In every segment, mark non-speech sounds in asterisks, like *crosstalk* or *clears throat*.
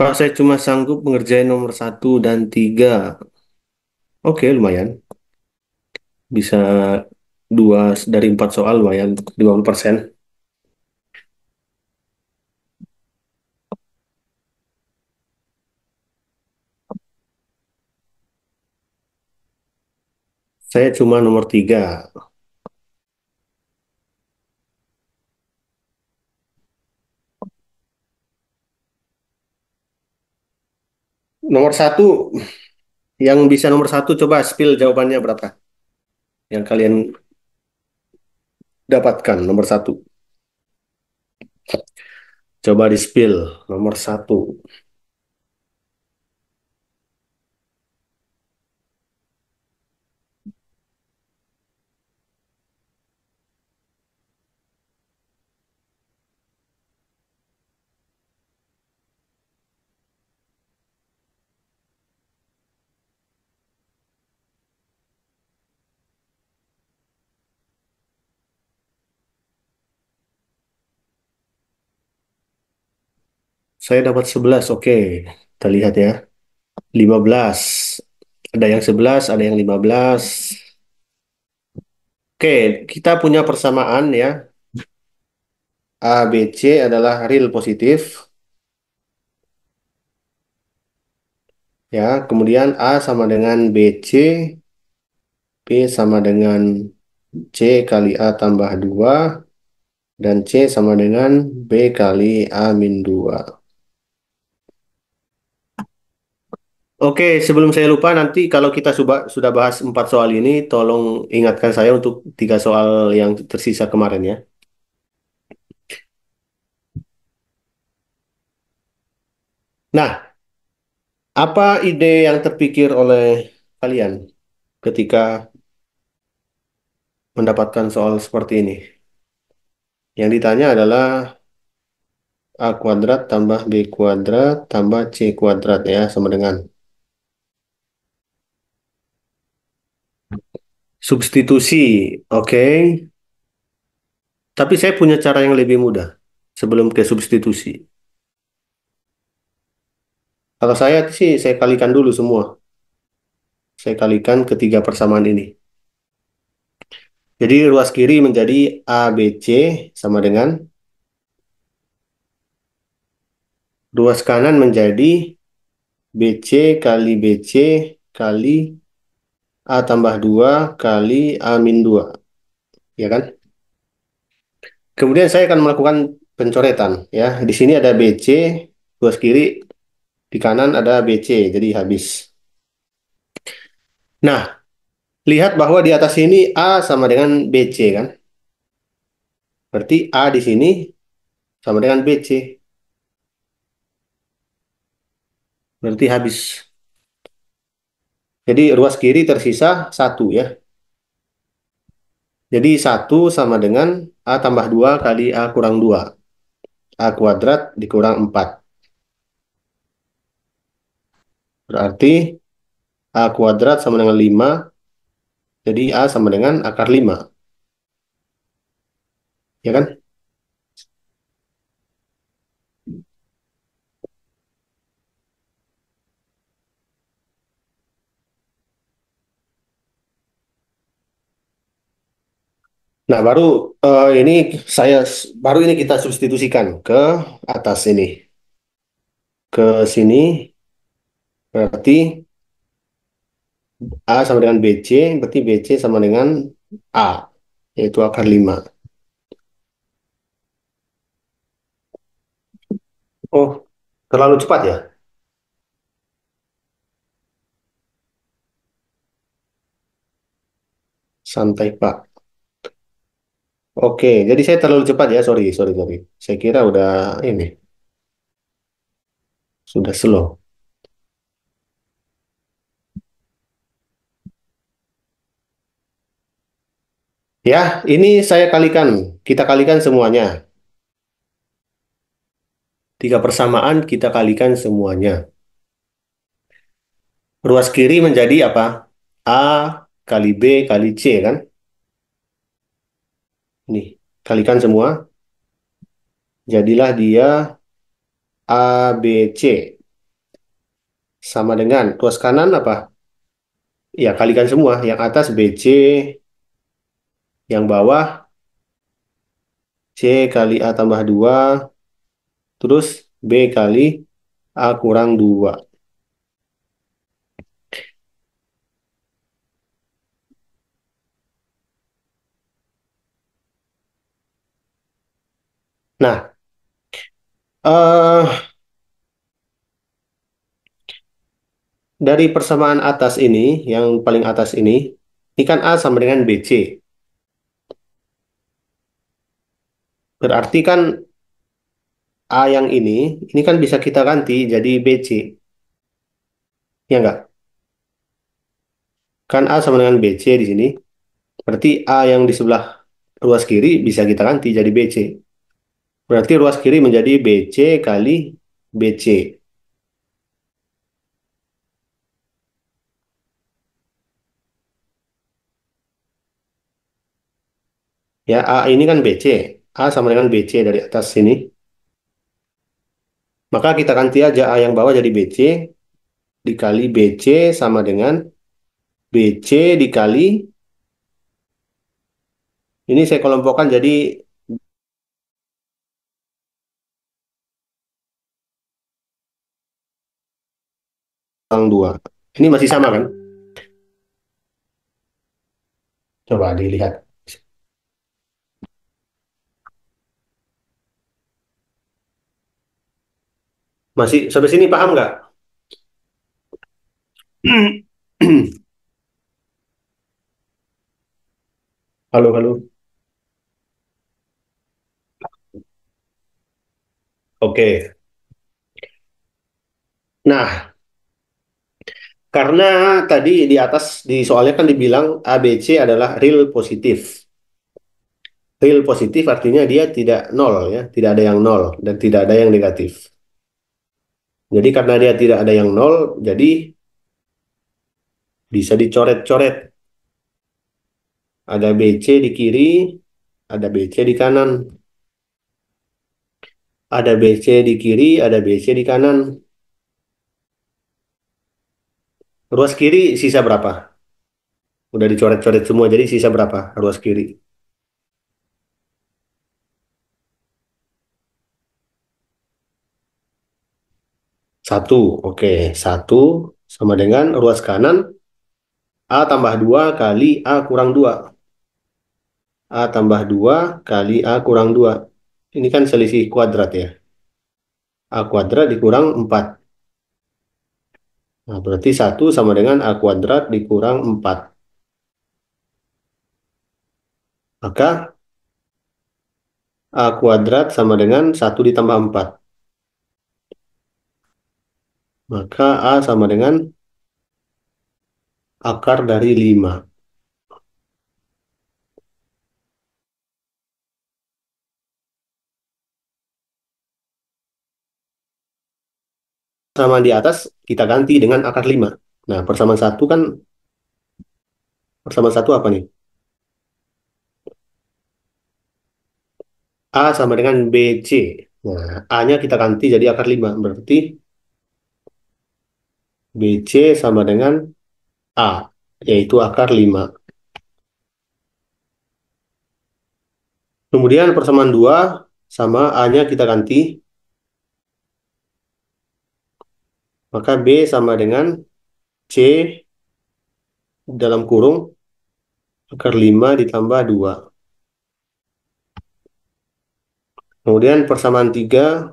Pak, saya cuma sanggup mengerjain nomor satu dan tiga. Oke, lumayan. Bisa dua dari empat soal lumayan 50 persen. Saya cuma nomor tiga. Nomor satu, yang bisa nomor satu coba spill jawabannya berapa? Yang kalian dapatkan nomor satu. Coba di spill nomor satu. Saya dapat 11, oke. Kita lihat ya. 15. Ada yang 11, ada yang 15. Oke, kita punya persamaan ya. ABC adalah real positif. Ya, kemudian A sama dengan BC. B sama dengan C kali A tambah 2. Dan C sama dengan B kali A min 2. Oke, sebelum saya lupa nanti kalau kita suba, sudah bahas empat soal ini, tolong ingatkan saya untuk tiga soal yang tersisa kemarin ya. Nah, apa ide yang terpikir oleh kalian ketika mendapatkan soal seperti ini? Yang ditanya adalah A kuadrat tambah B kuadrat tambah C kuadrat ya, sama dengan Substitusi, oke. Tapi saya punya cara yang lebih mudah sebelum ke substitusi. Kalau saya sih, saya kalikan dulu semua. Saya kalikan ketiga persamaan ini. Jadi ruas kiri menjadi ABC sama dengan ruas kanan menjadi BC kali BC kali A tambah 2 kali A min 2. Ya kan? Kemudian saya akan melakukan pencoretan. ya. Di sini ada BC, ruas kiri, di kanan ada BC, jadi habis. Nah, lihat bahwa di atas ini A sama dengan BC kan? Berarti A di sini sama dengan BC. Berarti habis. Jadi ruas kiri tersisa satu ya. Jadi satu sama dengan A tambah 2 kali A kurang 2. A kuadrat dikurang 4. Berarti A kuadrat sama dengan 5. Jadi A sama dengan akar 5. Ya kan? Nah, baru uh, ini saya baru ini kita substitusikan ke atas ini. Ke sini berarti A sama dengan BC, berarti BC sama dengan A, yaitu akar 5. Oh, terlalu cepat ya? Santai, Pak. Oke, jadi saya terlalu cepat ya, sorry, sorry, sorry. Saya kira udah ini, sudah slow. Ya, ini saya kalikan, kita kalikan semuanya. Tiga persamaan kita kalikan semuanya. Ruas kiri menjadi apa? A kali B kali C kan? Nih, kalikan semua. Jadilah dia ABC. Sama dengan tuas kanan apa? Ya, kalikan semua. Yang atas BC, yang bawah C kali A tambah 2, terus B kali A kurang 2. Nah, uh, dari persamaan atas ini, yang paling atas ini, ini kan A sama dengan BC. Berarti kan A yang ini, ini kan bisa kita ganti jadi BC. Ya enggak? Kan A sama dengan BC di sini. Berarti A yang di sebelah ruas kiri bisa kita ganti jadi BC. Berarti ruas kiri menjadi BC kali BC. Ya, A ini kan BC. A sama dengan BC dari atas sini. Maka kita ganti aja A yang bawah jadi BC dikali BC sama dengan BC dikali ini saya kelompokkan jadi pasang dua. Ini masih sama kan? Coba dilihat. Masih sampai sini paham nggak? *clears throat* halo, halo. Oke. Okay. Nah, karena tadi di atas di soalnya kan dibilang ABC adalah real positif. Real positif artinya dia tidak nol ya, tidak ada yang nol dan tidak ada yang negatif. Jadi karena dia tidak ada yang nol, jadi bisa dicoret-coret. Ada BC di kiri, ada BC di kanan. Ada BC di kiri, ada BC di kanan Ruas kiri sisa berapa? Udah dicoret-coret semua, jadi sisa berapa ruas kiri? Satu, oke. Satu sama dengan ruas kanan. A tambah dua kali A kurang dua A tambah dua kali A kurang dua Ini kan selisih kuadrat ya. A kuadrat dikurang empat Nah, berarti 1 sama dengan A kuadrat dikurang 4. Maka A kuadrat sama dengan 1 ditambah 4. Maka A sama dengan akar dari 5. sama di atas kita ganti dengan akar 5. Nah, persamaan satu kan persamaan satu apa nih? A sama dengan BC. Nah, A-nya kita ganti jadi akar 5. Berarti BC sama dengan A, yaitu akar 5. Kemudian persamaan 2 sama A-nya kita ganti Maka B sama dengan C dalam kurung akar 5 ditambah 2. Kemudian persamaan 3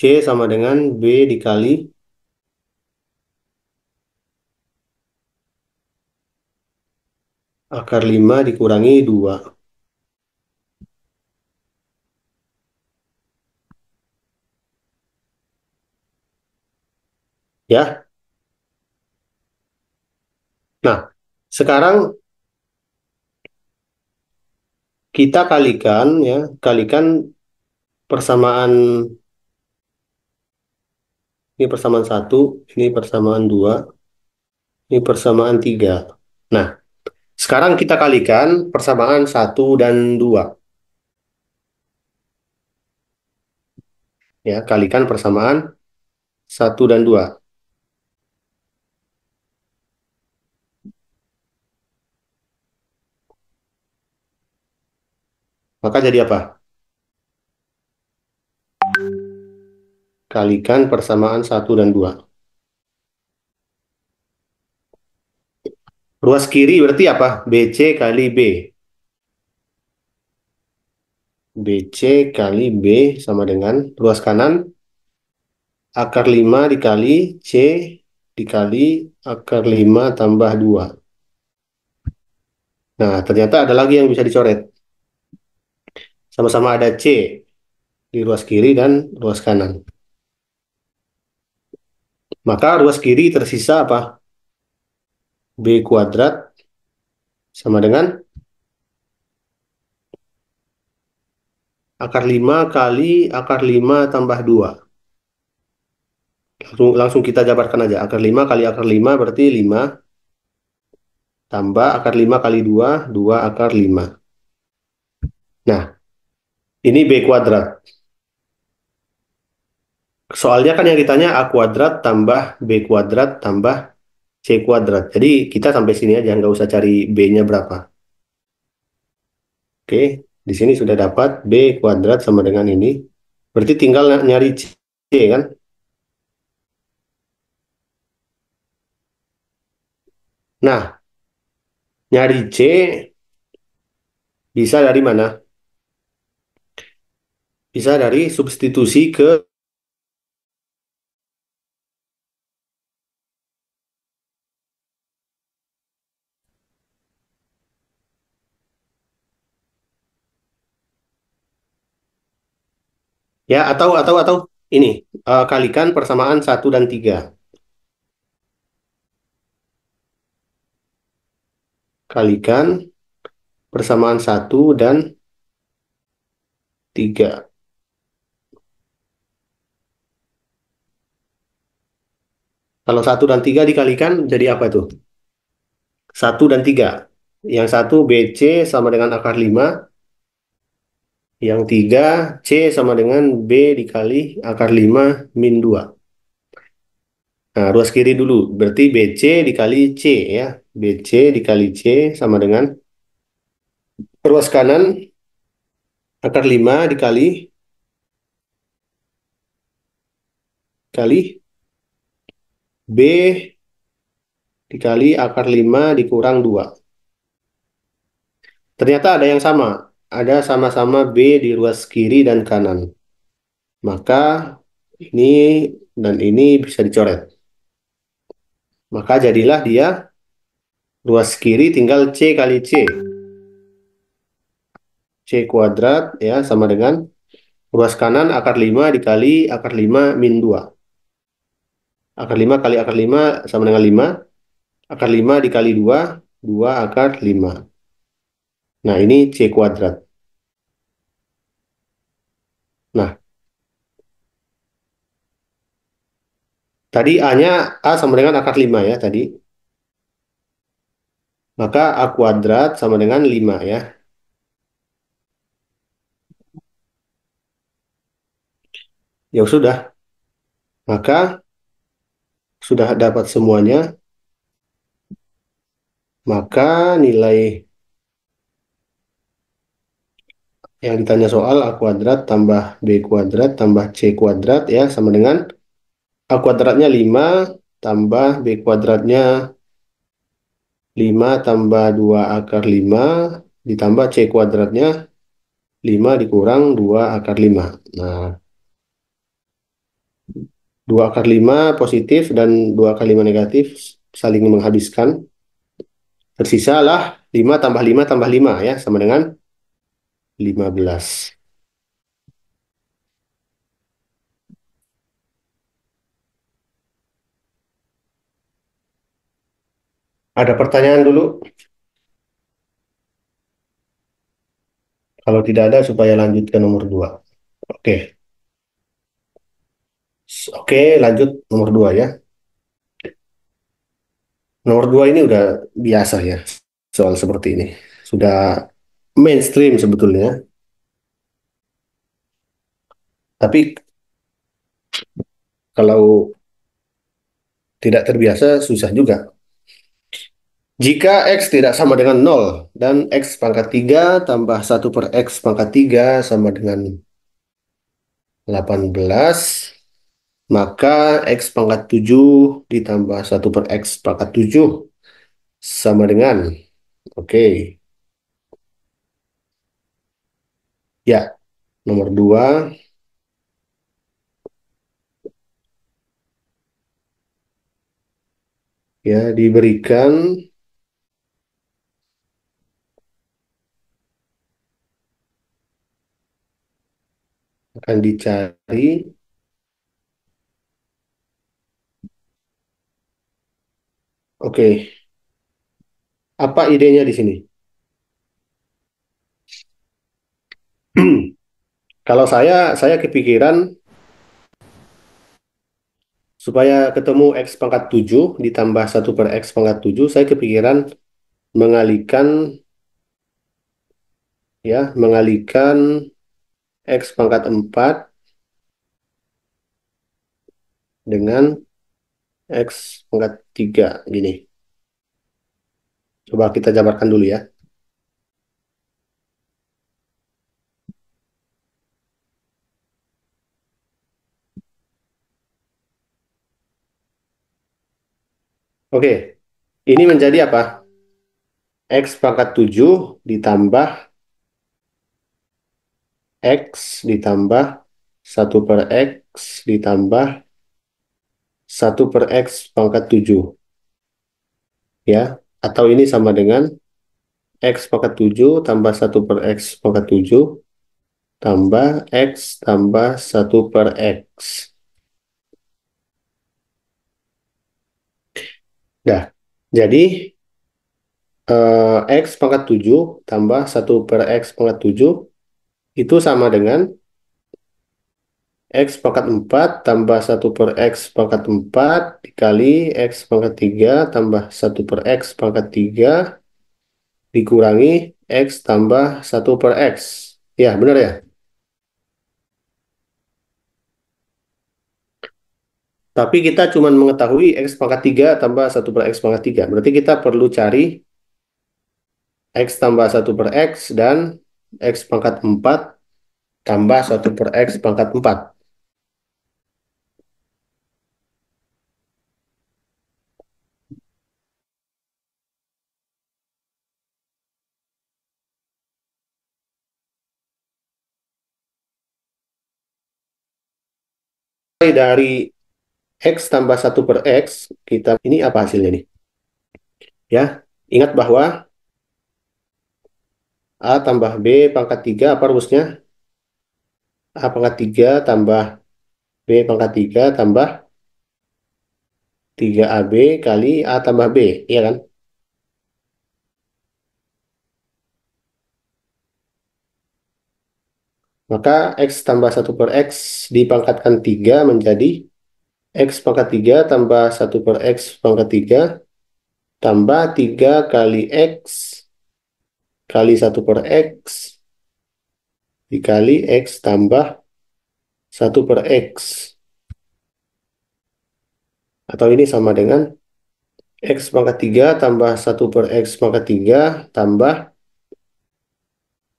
C sama dengan B dikali akar 5 dikurangi 2. Ya. Nah, sekarang kita kalikan ya, kalikan persamaan ini persamaan satu, ini persamaan dua, ini persamaan tiga. Nah, sekarang kita kalikan persamaan satu dan dua. Ya, kalikan persamaan satu dan dua. Maka jadi apa? Kalikan persamaan 1 dan 2. Ruas kiri berarti apa? BC kali B. BC kali B sama dengan ruas kanan akar 5 dikali C dikali akar 5 tambah 2. Nah, ternyata ada lagi yang bisa dicoret sama-sama ada C di ruas kiri dan ruas kanan. Maka ruas kiri tersisa apa? B kuadrat sama dengan akar 5 kali akar 5 tambah 2. Langsung, langsung kita jabarkan aja. Akar 5 kali akar 5 berarti 5. Tambah akar 5 kali 2, 2 akar 5. Nah, ini B kuadrat. Soalnya kan yang ditanya A kuadrat tambah B kuadrat tambah C kuadrat. Jadi kita sampai sini aja, nggak usah cari B-nya berapa. Oke, di sini sudah dapat B kuadrat sama dengan ini. Berarti tinggal nyari C, kan? Nah, nyari C bisa dari mana? bisa dari substitusi ke ya atau atau atau ini uh, kalikan persamaan satu dan tiga kalikan persamaan satu dan tiga Kalau satu dan tiga dikalikan jadi apa itu? Satu dan tiga. Yang satu BC sama dengan akar lima. Yang tiga C sama dengan B dikali akar lima min dua. Nah, ruas kiri dulu. Berarti BC dikali C ya. BC dikali C sama dengan ruas kanan akar lima dikali kali B dikali akar 5 dikurang 2. Ternyata ada yang sama. Ada sama-sama B di ruas kiri dan kanan. Maka ini dan ini bisa dicoret. Maka jadilah dia ruas kiri tinggal C kali C. C kuadrat ya sama dengan ruas kanan akar 5 dikali akar 5 min 2 akar 5 kali akar 5 sama dengan 5 akar 5 dikali 2 2 akar 5 nah ini C kuadrat nah tadi A nya A sama dengan akar 5 ya tadi maka A kuadrat sama dengan 5 ya ya sudah maka sudah dapat semuanya, maka nilai yang ditanya soal A kuadrat tambah B kuadrat tambah C kuadrat ya sama dengan A kuadratnya 5 tambah B kuadratnya 5 tambah 2 akar 5 ditambah C kuadratnya 5 dikurang 2 akar 5. Nah, 2 akar 5 positif dan 2 akar 5 negatif saling menghabiskan. Tersisalah 5 tambah 5 tambah 5 ya, sama dengan 15. Ada pertanyaan dulu? Kalau tidak ada, supaya lanjut ke nomor 2. Oke. Okay. Oke, lanjut nomor dua ya. Nomor dua ini udah biasa ya, soal seperti ini. Sudah mainstream sebetulnya. Tapi kalau tidak terbiasa, susah juga. Jika X tidak sama dengan 0 dan X pangkat 3 tambah 1 per X pangkat 3 sama dengan 18, maka X pangkat 7 ditambah 1 per X pangkat 7 sama dengan, oke. Okay. Ya, nomor 2. Ya, diberikan akan dicari Oke. Apa idenya di sini? *clears throat* Kalau saya, saya kepikiran supaya ketemu X pangkat 7 ditambah 1 per X pangkat 7, saya kepikiran mengalihkan ya, mengalihkan X pangkat 4 dengan X pangkat 3 gini. Coba kita jabarkan dulu ya. Oke, ini menjadi apa? X pangkat 7 ditambah X ditambah 1 per X ditambah 1 per X pangkat 7. Ya, atau ini sama dengan X pangkat 7 tambah 1 per X pangkat 7 tambah X tambah 1 per X. Nah, jadi eh, X pangkat 7 tambah 1 per X pangkat 7 itu sama dengan X pangkat 4 tambah 1 per X pangkat 4 dikali X pangkat 3 tambah 1 per X pangkat 3 dikurangi X tambah 1 per X. Ya, benar ya? Tapi kita cuma mengetahui X pangkat 3 tambah 1 per X pangkat 3. Berarti kita perlu cari X tambah 1 per X dan X pangkat 4 tambah 1 per X pangkat 4. dari X tambah 1 per X, kita ini apa hasilnya nih? Ya, ingat bahwa A tambah B pangkat 3 apa rumusnya? A pangkat 3 tambah B pangkat 3 tambah 3AB kali A tambah B, iya kan? Maka X tambah 1 per X dipangkatkan 3 menjadi X pangkat 3 tambah 1 per X pangkat 3 tambah 3 kali X kali 1 per X dikali X tambah 1 per X. Atau ini sama dengan X pangkat 3 tambah 1 per X pangkat 3 tambah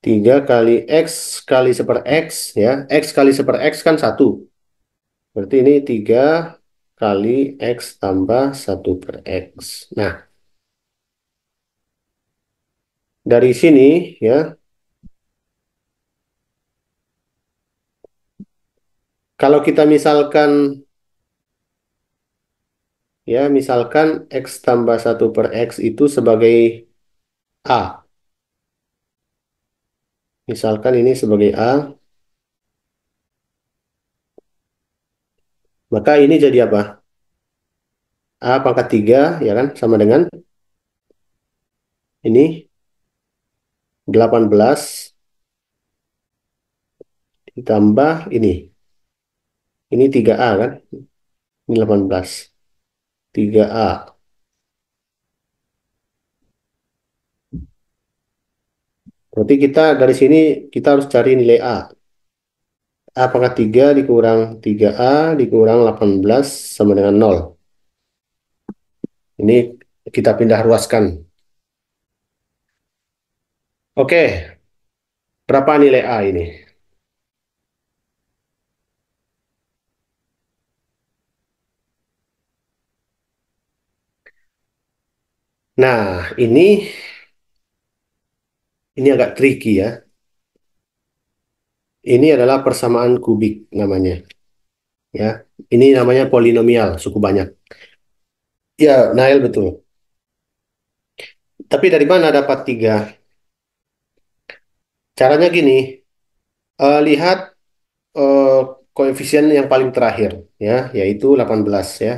3 kali X kali seper X ya. X kali seper X kan 1. Berarti ini 3 kali X tambah 1 per X. Nah, dari sini ya. Kalau kita misalkan ya misalkan X tambah 1 per X itu sebagai A Misalkan ini sebagai A, maka ini jadi apa? A pangkat 3, ya kan? Sama dengan ini 18 ditambah ini. Ini 3A kan? Ini 18. 3A Berarti kita dari sini kita harus cari nilai A. Apakah 3 dikurang 3A dikurang 18 sama dengan 0? Ini kita pindah ruaskan. Oke, berapa nilai A ini? Nah, ini ini agak tricky ya. Ini adalah persamaan kubik namanya. Ya, ini namanya polinomial suku banyak. Ya, Nail betul. Tapi dari mana dapat tiga? Caranya gini, uh, lihat uh, koefisien yang paling terakhir, ya, yaitu 18 ya,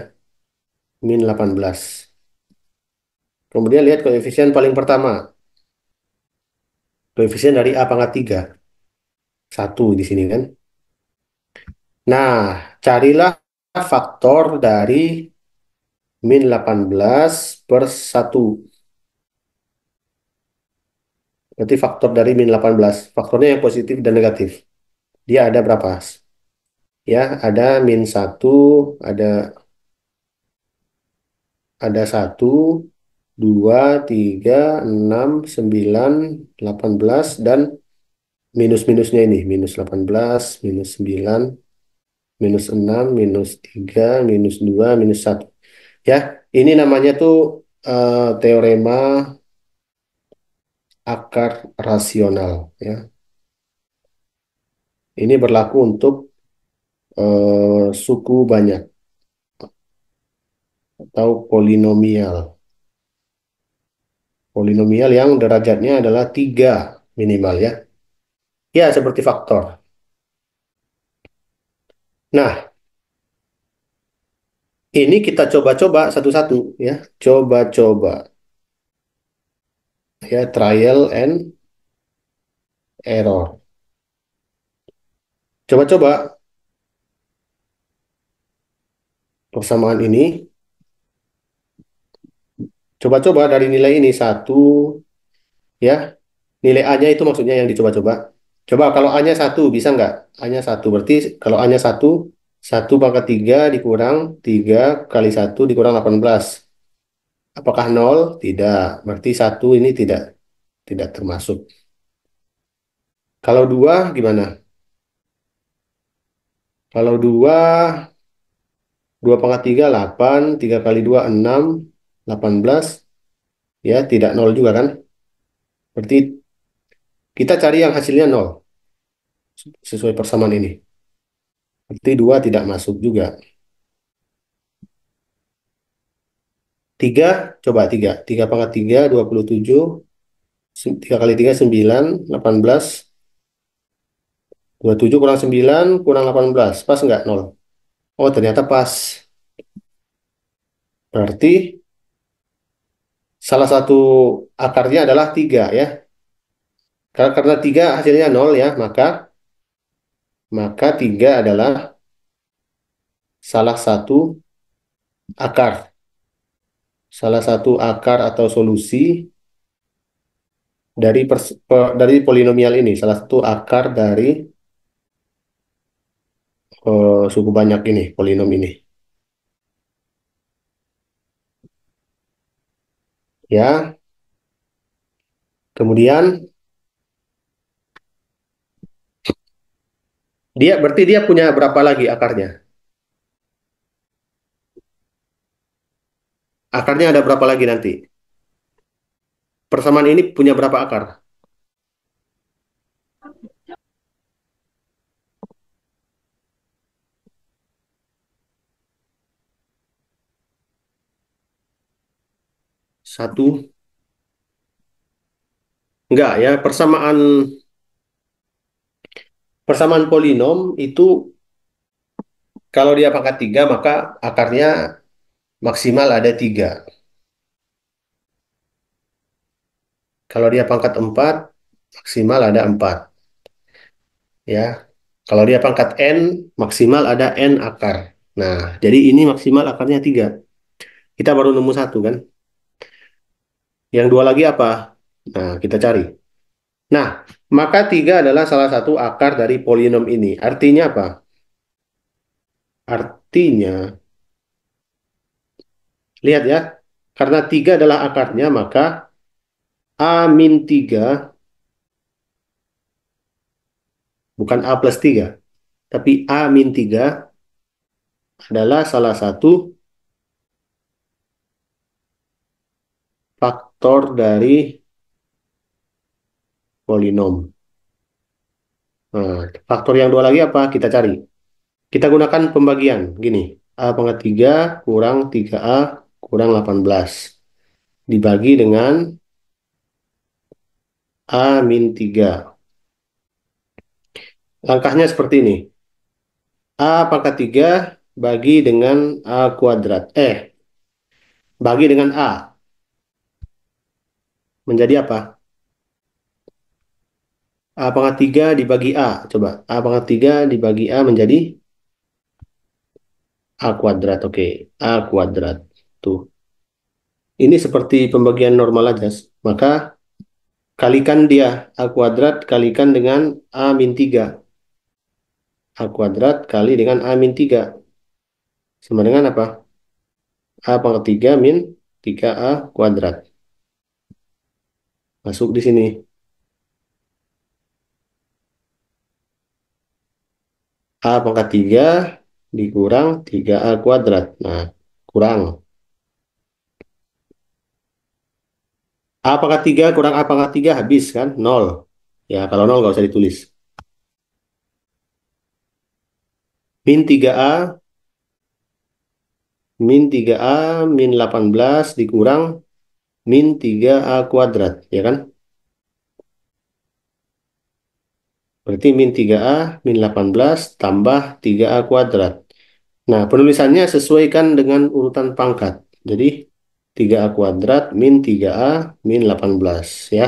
min 18. Kemudian lihat koefisien paling pertama, Koefisien dari A pangkat 3. 1 di sini kan. Nah, carilah faktor dari min 18 per 1. Berarti faktor dari min 18. Faktornya yang positif dan negatif. Dia ada berapa? Ya, ada min 1, ada ada 1, 2, 3, 6, 9, 18, dan minus-minusnya ini. Minus 18, minus 9, minus 6, minus 3, minus 2, minus 1. Ya, ini namanya tuh uh, teorema akar rasional. Ya. Ini berlaku untuk uh, suku banyak atau polinomial polinomial yang derajatnya adalah tiga minimal ya. Ya, seperti faktor. Nah, ini kita coba-coba satu-satu ya, coba-coba. Ya, trial and error. Coba-coba persamaan ini Coba-coba dari nilai ini satu, ya nilai A-nya itu maksudnya yang dicoba-coba. Coba kalau A-nya satu bisa nggak? A-nya satu berarti kalau A-nya satu, satu pangkat tiga dikurang tiga kali satu dikurang 18. Apakah nol? Tidak. Berarti satu ini tidak tidak termasuk. Kalau dua gimana? Kalau dua, dua pangkat tiga delapan, tiga kali dua enam, 18 ya tidak nol juga kan berarti kita cari yang hasilnya nol sesuai persamaan ini berarti dua tidak masuk juga tiga coba tiga tiga pangkat tiga dua puluh tujuh tiga kali tiga sembilan delapan belas dua tujuh kurang sembilan kurang delapan belas pas nggak nol oh ternyata pas berarti salah satu akarnya adalah tiga ya. Karena, karena tiga hasilnya nol ya, maka maka tiga adalah salah satu akar. Salah satu akar atau solusi dari pers, per, dari polinomial ini, salah satu akar dari uh, suku banyak ini, polinom ini. ya kemudian dia berarti dia punya berapa lagi akarnya akarnya ada berapa lagi nanti persamaan ini punya berapa akar satu enggak ya persamaan persamaan polinom itu kalau dia pangkat tiga maka akarnya maksimal ada tiga kalau dia pangkat empat maksimal ada empat ya kalau dia pangkat n maksimal ada n akar nah jadi ini maksimal akarnya tiga kita baru nemu satu kan yang dua lagi apa? Nah, kita cari. Nah, maka tiga adalah salah satu akar dari polinom ini. Artinya apa? Artinya, lihat ya, karena tiga adalah akarnya, maka A min 3, bukan A plus tiga, tapi A min 3 adalah salah satu faktor dari polinom. Nah, faktor yang dua lagi apa? Kita cari. Kita gunakan pembagian. Gini, A pangkat 3 kurang 3A kurang 18. Dibagi dengan A min 3. Langkahnya seperti ini. A pangkat 3 bagi dengan A kuadrat. Eh, bagi dengan A menjadi apa? A pangkat 3 dibagi A. Coba. A pangkat 3 dibagi A menjadi A kuadrat. Oke. Okay. A kuadrat. Tuh. Ini seperti pembagian normal aja. Maka kalikan dia. A kuadrat kalikan dengan A min 3. A kuadrat kali dengan A min 3. Sama dengan apa? A pangkat 3 min 3A kuadrat masuk di sini. A pangkat 3 dikurang 3A kuadrat. Nah, kurang. A pangkat 3 kurang A pangkat 3 habis kan? 0. Ya, kalau 0 nggak usah ditulis. Min 3A min 3A min 18 dikurang min 3a kuadrat, ya kan? Berarti min 3a, min 18, tambah 3a kuadrat. Nah, penulisannya sesuaikan dengan urutan pangkat. Jadi, 3a kuadrat min 3a min 18, ya.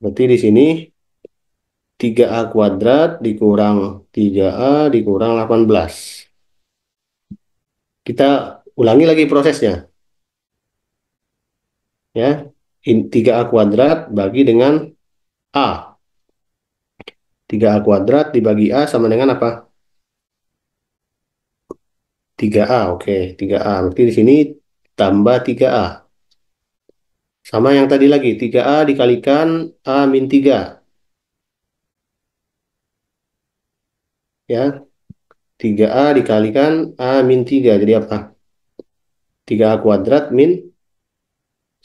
Berarti di sini 3a kuadrat dikurang 3a dikurang 18. Kita ulangi lagi prosesnya. Ya, 3A kuadrat bagi dengan A. 3A kuadrat dibagi A sama dengan apa? 3A, oke. Okay. 3A, berarti di sini tambah 3A. Sama yang tadi lagi, 3A dikalikan A min 3. Ya, 3A dikalikan A min 3. Jadi apa? 3A kuadrat min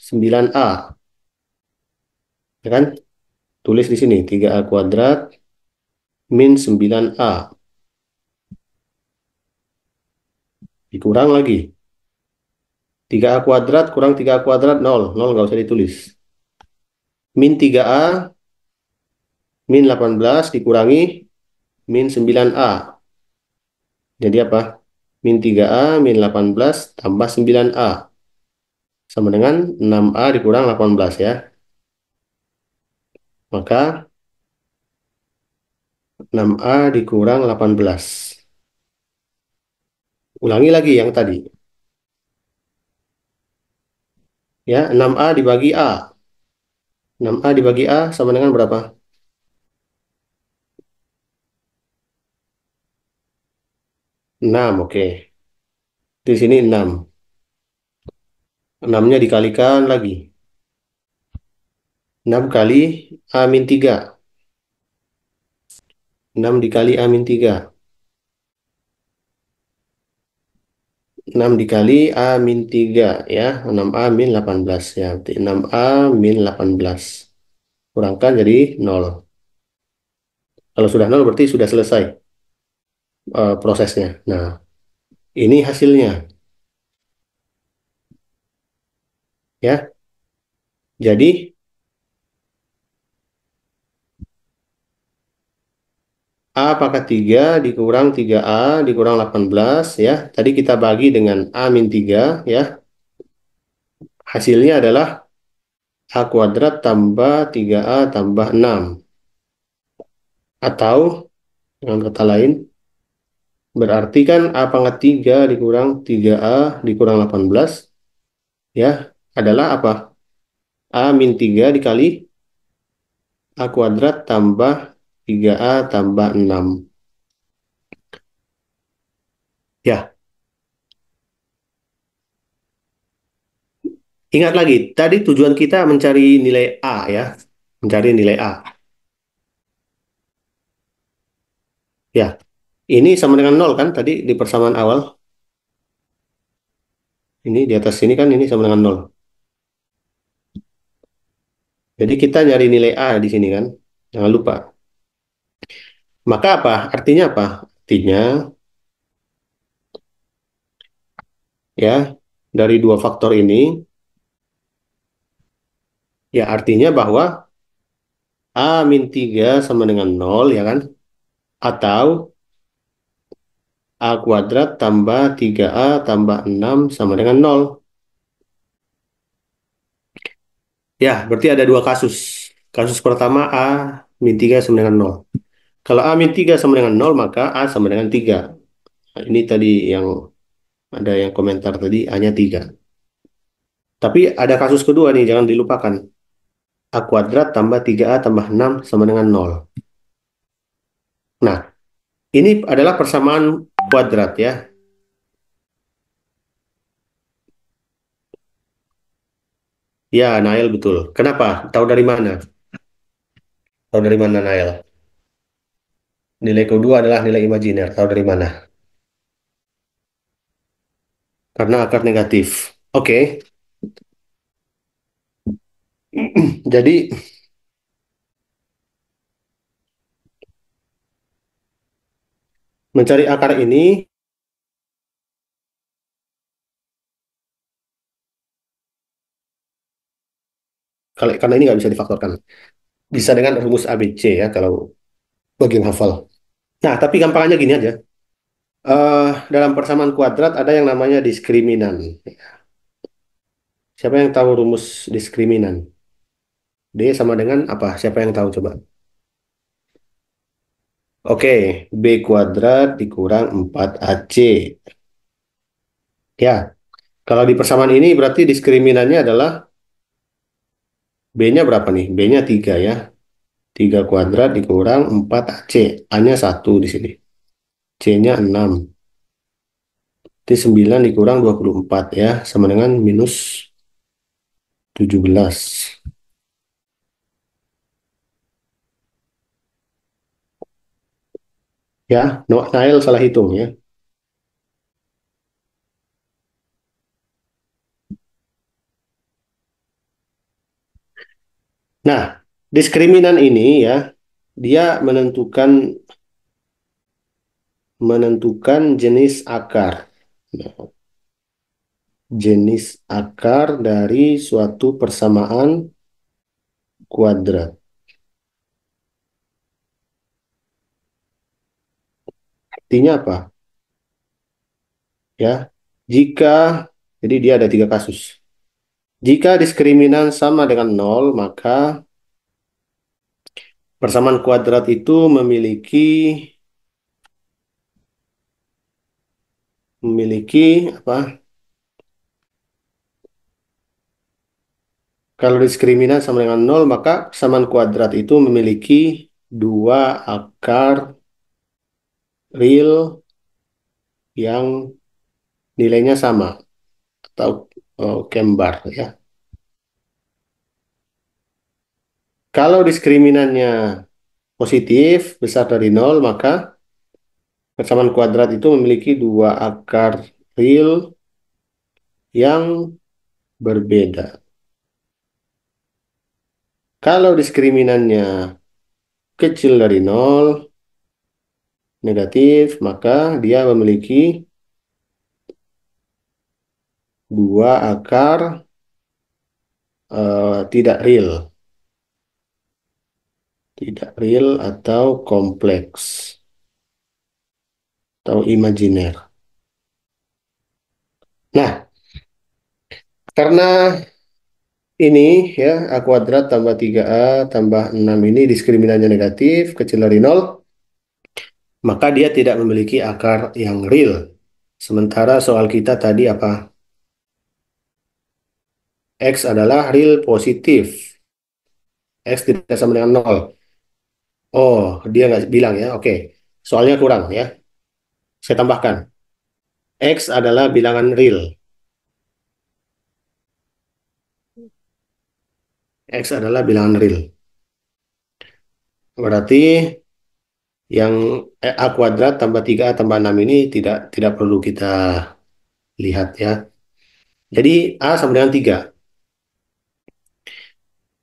9A. Ya kan? Tulis di sini. 3A kuadrat min 9A. Dikurang lagi. 3A kuadrat kurang 3A kuadrat 0. 0 nggak usah ditulis. Min 3A min 18 dikurangi min 9A. Jadi apa? Min 3A min 18 tambah 9A. Sama dengan 6A dikurang 18 ya. Maka 6A dikurang 18. Ulangi lagi yang tadi. Ya, 6A dibagi A. 6A dibagi A sama dengan berapa? 6, oke. Di sini 6. 6-nya dikalikan lagi. 6 kali ya. A min 3. 6 dikali A min 3. 6 dikali A min 3 ya. 6A min 18 ya. 6A min 18. Kurangkan jadi 0. Kalau sudah 0 berarti sudah selesai uh, prosesnya. Nah, ini hasilnya. Ya. Jadi A pangkat 3 dikurang 3A dikurang 18 ya. Tadi kita bagi dengan A min 3 ya. Hasilnya adalah A kuadrat tambah 3A tambah 6. Atau dengan kata lain Berarti kan A pangkat 3 dikurang 3A dikurang 18, ya, adalah apa? A min 3 dikali A kuadrat tambah 3A tambah 6. Ya. Ingat lagi, tadi tujuan kita mencari nilai A ya. Mencari nilai A. Ya, ini sama dengan nol kan tadi di persamaan awal. Ini di atas sini kan ini sama dengan nol. Jadi kita nyari nilai A di sini kan. Jangan lupa. Maka apa? Artinya apa? Artinya ya dari dua faktor ini ya artinya bahwa A min 3 sama dengan nol ya kan? Atau A kuadrat tambah 3A tambah 6 sama dengan 0. Ya, berarti ada dua kasus. Kasus pertama A min 3 sama dengan 0. Kalau A min 3 sama dengan 0, maka A sama dengan 3. Nah, ini tadi yang ada yang komentar tadi, A-nya 3. Tapi ada kasus kedua nih, jangan dilupakan. A kuadrat tambah 3A tambah 6 sama dengan 0. Nah, ini adalah persamaan kuadrat ya. Ya, Nail betul. Kenapa? Tahu dari mana? Tahu dari mana Nail? Nilai kedua adalah nilai imajiner. Tahu dari mana? Karena akar negatif. Oke. Okay. *clears throat* Jadi Mencari akar ini kalau karena ini nggak bisa difaktorkan bisa dengan rumus ABC ya kalau bagian hafal nah tapi gampangnya gini aja uh, dalam persamaan kuadrat ada yang namanya diskriminan siapa yang tahu rumus diskriminan D sama dengan apa siapa yang tahu coba Oke, B kuadrat dikurang 4AC. Ya, kalau di persamaan ini berarti diskriminannya adalah B-nya berapa nih? B-nya 3 ya. 3 kuadrat dikurang 4AC. A-nya 1 di sini. C-nya 6. Jadi 9 dikurang 24 ya. Sama dengan minus 17. Ya, Nail salah hitung ya. Nah, diskriminan ini ya, dia menentukan menentukan jenis akar. jenis akar dari suatu persamaan kuadrat. Artinya apa? Ya, jika jadi dia ada tiga kasus. Jika diskriminan sama dengan nol, maka persamaan kuadrat itu memiliki memiliki apa? Kalau diskriminan sama dengan nol, maka persamaan kuadrat itu memiliki dua akar real yang nilainya sama atau oh, kembar ya. Kalau diskriminannya positif besar dari nol maka persamaan kuadrat itu memiliki dua akar real yang berbeda. Kalau diskriminannya kecil dari nol negatif, maka dia memiliki dua akar uh, tidak real. Tidak real atau kompleks. Atau imajiner. Nah, karena ini ya A kuadrat tambah 3A tambah 6 ini diskriminannya negatif, kecil dari 0, maka dia tidak memiliki akar yang real. Sementara soal kita tadi apa? X adalah real positif. X tidak sama dengan 0. Oh, dia nggak bilang ya. Oke, okay. soalnya kurang ya. Saya tambahkan. X adalah bilangan real. X adalah bilangan real. Berarti yang eh, A kuadrat tambah 3A tambah 6 ini tidak tidak perlu kita lihat ya. Jadi A sama dengan 3.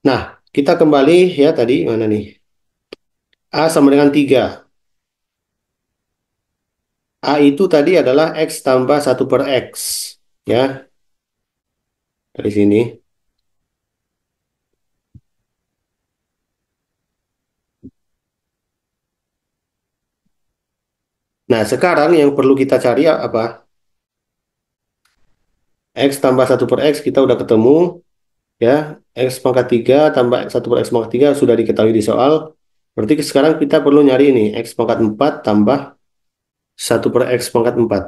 Nah, kita kembali ya tadi mana nih? A sama dengan 3. A itu tadi adalah X tambah 1 per X. Ya. Dari sini. Nah, sekarang yang perlu kita cari ya, apa? X tambah 1 per X, kita udah ketemu. Ya, X pangkat 3 tambah 1 per X pangkat 3 sudah diketahui di soal. Berarti sekarang kita perlu nyari ini, X pangkat 4 tambah 1 per X pangkat 4.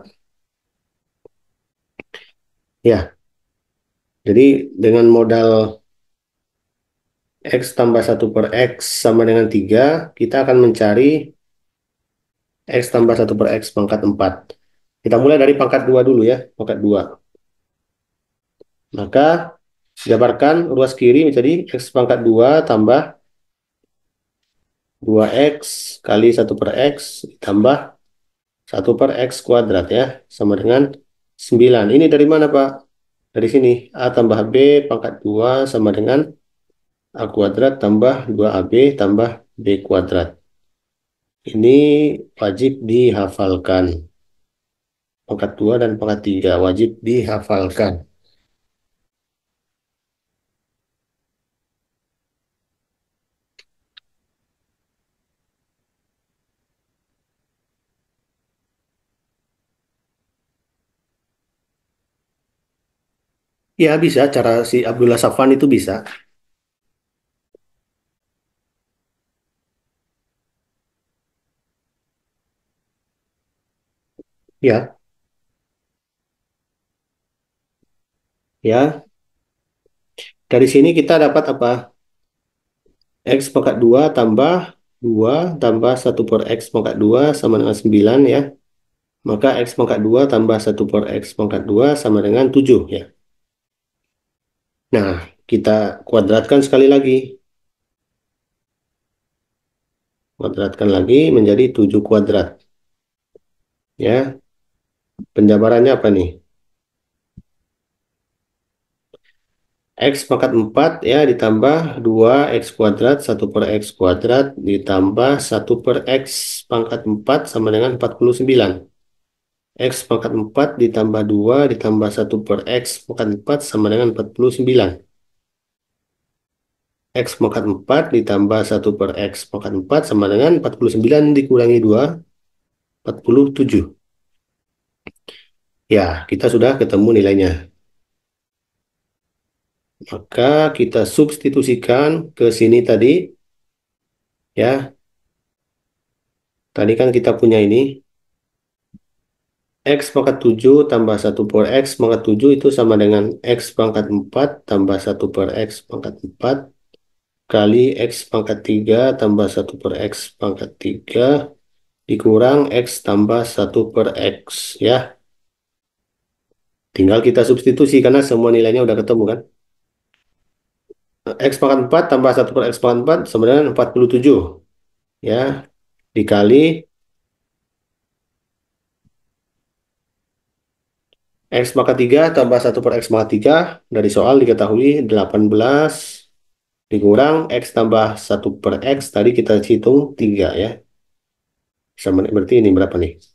Ya, jadi dengan modal X tambah 1 per X sama dengan 3, kita akan mencari X tambah 1 per X pangkat 4. Kita mulai dari pangkat 2 dulu ya, pangkat 2. Maka jabarkan ruas kiri menjadi X pangkat 2 tambah 2X kali 1 per X ditambah 1 per X kuadrat ya, sama dengan 9. Ini dari mana Pak? Dari sini, A tambah B pangkat 2 sama dengan A kuadrat tambah 2AB tambah B kuadrat. Ini wajib dihafalkan. pangkat dua dan pangkat tiga wajib dihafalkan. Ya bisa, cara si Abdullah Safan itu bisa. Ya, ya. Dari sini kita dapat apa? X pangkat 2 tambah 2 tambah 1 per X pangkat 2 sama dengan 9 ya. Maka X pangkat 2 tambah 1 per X pangkat 2 sama dengan 7 ya. Nah, kita kuadratkan sekali lagi. Kuadratkan lagi menjadi 7 kuadrat. Ya, Penjabarannya apa nih? X pangkat 4 ya ditambah 2 X kuadrat 1 per X kuadrat ditambah 1 per X pangkat 4 sama dengan 49. X pangkat 4 ditambah 2 ditambah 1 per X pangkat 4 sama dengan 49. X pangkat 4 ditambah 1 per X pangkat 4 sama dengan 49 dikurangi 2, 47. Ya, kita sudah ketemu nilainya. Maka kita substitusikan ke sini tadi. Ya. Tadi kan kita punya ini. X pangkat 7 tambah 1 per X pangkat 7 itu sama dengan X pangkat 4 tambah 1 per X pangkat 4 kali X pangkat 3 tambah 1 per X pangkat 3 dikurang X tambah 1 per X. Ya. Tinggal kita substitusi karena semua nilainya udah ketemu kan. X pangkat 4 tambah 1 per X pangkat 4 sebenarnya 47. Ya, dikali X pangkat 3 tambah 1 per X pangkat 3 dari soal diketahui 18 dikurang X tambah 1 per X tadi kita hitung 3 ya. Sama berarti ini berapa nih?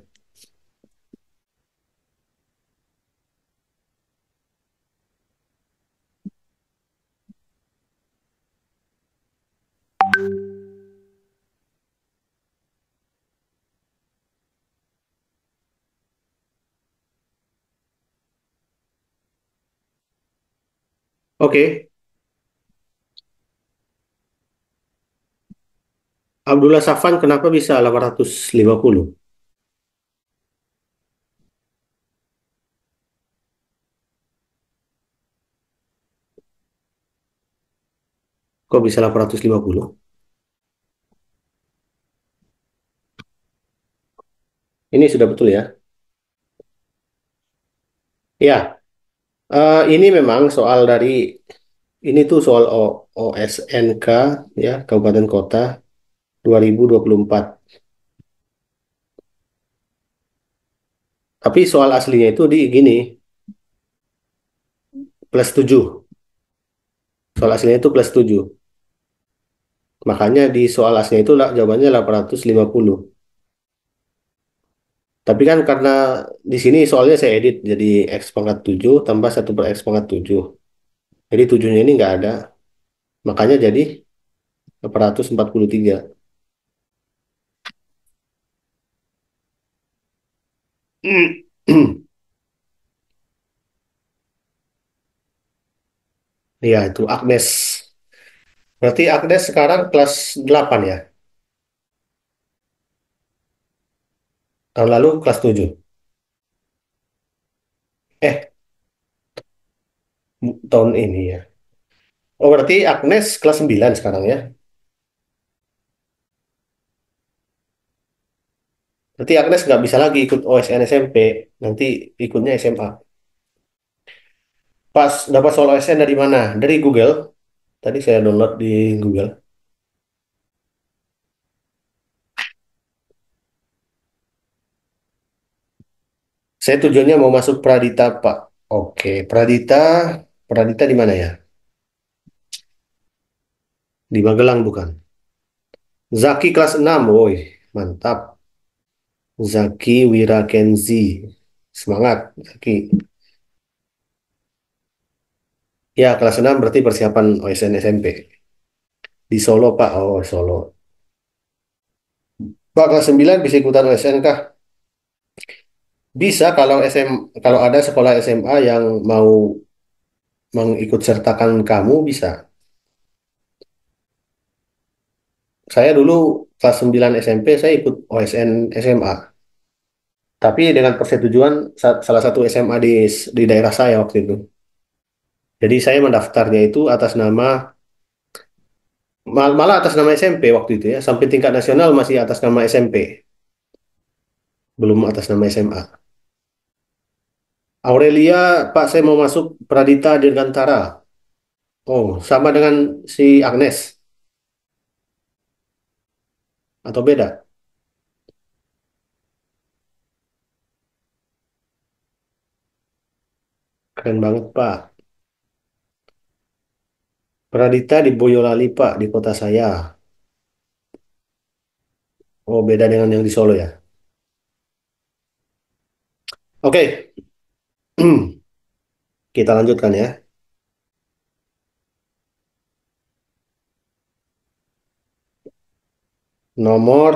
Oke, Abdullah Safan kenapa bisa 850? Kok bisa 850? Ini sudah betul ya? Ya, Uh, ini memang soal dari ini tuh soal o, OSNK ya Kabupaten Kota 2024. Tapi soal aslinya itu di gini. Plus 7. Soal aslinya itu plus 7. Makanya di soal aslinya itu jawabannya 850. Tapi kan karena di sini soalnya saya edit jadi X pangkat 7 tambah 1 per X pangkat 7. Jadi 7-nya ini nggak ada. Makanya jadi 443. *clears throat* Iya, itu Agnes. Berarti Agnes sekarang kelas 8 ya? Tahun lalu kelas 7. Eh, tahun ini ya. Oh, berarti Agnes kelas 9 sekarang ya. Berarti Agnes nggak bisa lagi ikut OSN SMP. Nanti ikutnya SMA. Pas dapat soal OSN dari mana? Dari Google. Tadi saya download di Google. Saya tujuannya mau masuk Pradita, Pak. Oke, Pradita, Pradita di mana ya? Di Magelang bukan? Zaki kelas 6, woi, mantap. Zaki Wirakenzi, semangat, Zaki. Ya, kelas 6 berarti persiapan OSN SMP. Di Solo, Pak. Oh, Solo. Pak, kelas 9 bisa ikutan OSN kah? Bisa kalau SM kalau ada sekolah SMA yang mau mengikut sertakan kamu bisa. Saya dulu kelas 9 SMP saya ikut OSN SMA. Tapi dengan persetujuan salah satu SMA di di daerah saya waktu itu. Jadi saya mendaftarnya itu atas nama mal malah atas nama SMP waktu itu ya, sampai tingkat nasional masih atas nama SMP. Belum atas nama SMA. Aurelia, Pak, saya mau masuk Pradita Dirgantara. Oh, sama dengan si Agnes. Atau beda? Keren banget, Pak. Pradita di Boyolali, Pak, di kota saya. Oh, beda dengan yang di Solo ya. Oke, *clears throat* Kita lanjutkan ya. Nomor.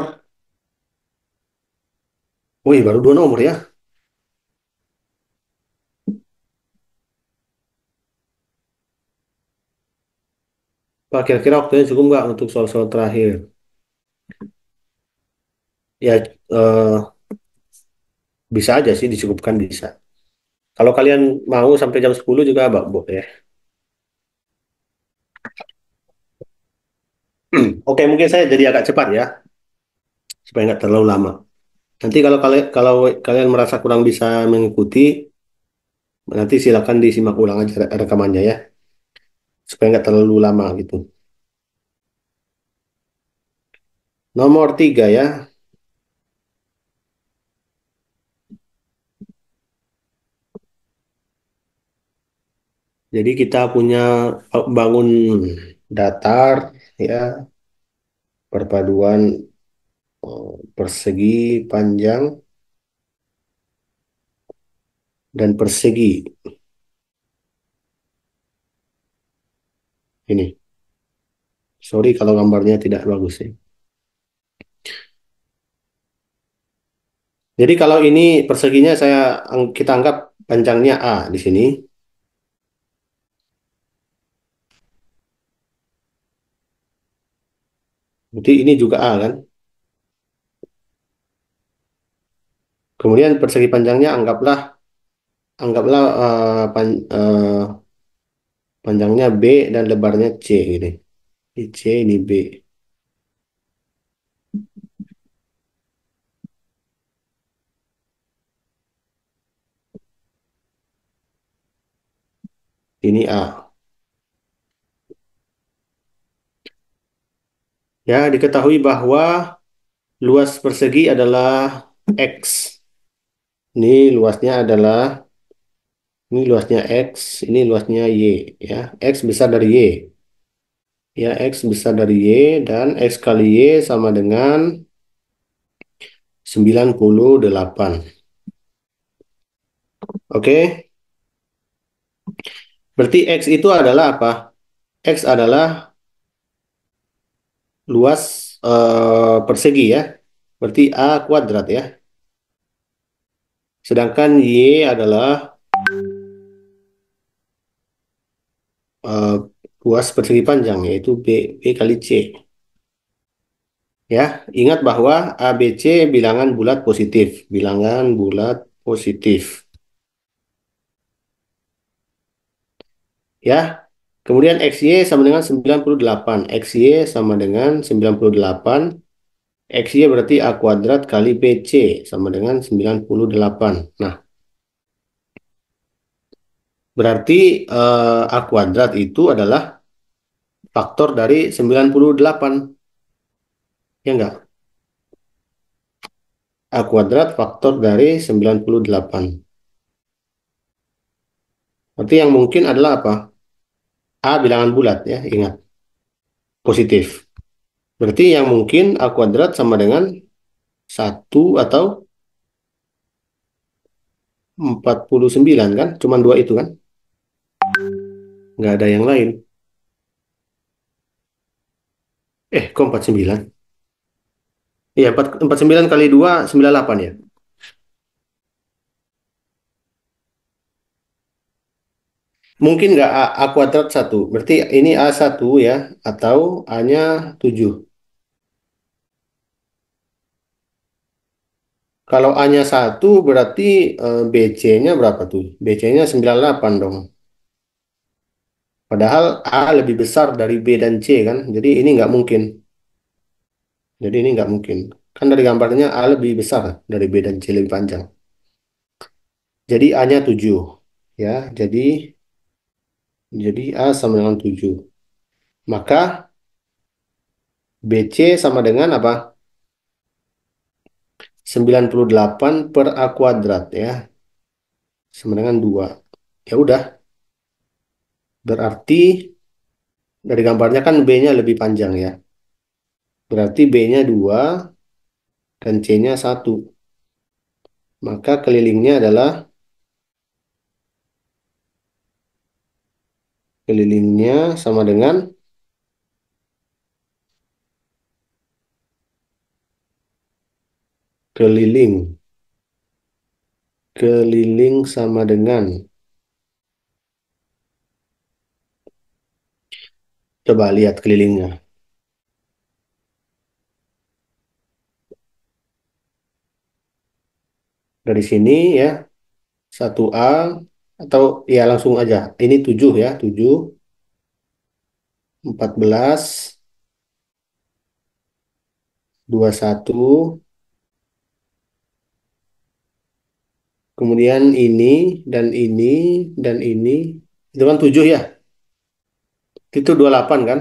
Wih, baru dua nomor ya. Pak, kira-kira waktunya cukup nggak untuk soal-soal terakhir? Ya, eh, bisa aja sih, dicukupkan bisa. Kalau kalian mau sampai jam 10 juga abak boleh. Ya. *clears throat* Oke, mungkin saya jadi agak cepat ya, supaya nggak terlalu lama. Nanti kalau kalian kalau kalian merasa kurang bisa mengikuti, nanti silakan disimak ulang aja rekamannya ya, supaya nggak terlalu lama gitu. Nomor tiga ya, Jadi kita punya bangun datar ya perpaduan eh, persegi panjang dan persegi. Ini. Sorry kalau gambarnya tidak bagus ya. Jadi kalau ini perseginya saya kita anggap panjangnya A di sini. Jadi ini juga A kan? Kemudian persegi panjangnya anggaplah anggaplah uh, pan, uh, panjangnya B dan lebarnya C ini. Ini C ini B. Ini A. Ya, diketahui bahwa luas persegi adalah x. Ini luasnya adalah ini luasnya x, ini luasnya y ya. X besar dari y. Ya, x besar dari y dan x kali y sama dengan 98. Oke. Berarti x itu adalah apa? X adalah luas uh, persegi ya. Berarti A kuadrat ya. Sedangkan Y adalah uh, luas persegi panjang yaitu B, B kali C. Ya, ingat bahwa ABC bilangan bulat positif, bilangan bulat positif. Ya, Kemudian XY sama dengan 98. XY sama dengan 98. XY berarti A kuadrat kali BC sama dengan 98. Nah, berarti uh, A kuadrat itu adalah faktor dari 98. Ya enggak? A kuadrat faktor dari 98. Berarti yang mungkin adalah apa? A bilangan bulat ya, ingat. Positif. Berarti yang mungkin A kuadrat sama dengan 1 atau 49 kan? Cuman dua itu kan? Nggak ada yang lain. Eh, kok 49? Iya, 49 kali 2, 98 ya? Mungkin nggak A, A kuadrat 1. Berarti ini A1 ya. Atau A-nya 7. Kalau A-nya 1 berarti e, eh, BC-nya berapa tuh? BC-nya 98 dong. Padahal A lebih besar dari B dan C kan. Jadi ini nggak mungkin. Jadi ini nggak mungkin. Kan dari gambarnya A lebih besar dari B dan C lebih panjang. Jadi A-nya 7. Ya, jadi jadi A sama dengan 7. Maka BC sama dengan apa? 98 per A kuadrat ya. Sama dengan 2. Ya udah. Berarti dari gambarnya kan B-nya lebih panjang ya. Berarti B-nya 2 dan C-nya 1. Maka kelilingnya adalah kelilingnya sama dengan keliling keliling sama dengan coba lihat kelilingnya dari sini ya 1A atau ya langsung aja. Ini 7 ya, 7, 14, 21, kemudian ini, dan ini, dan ini. Itu kan 7 ya? Itu 28 kan?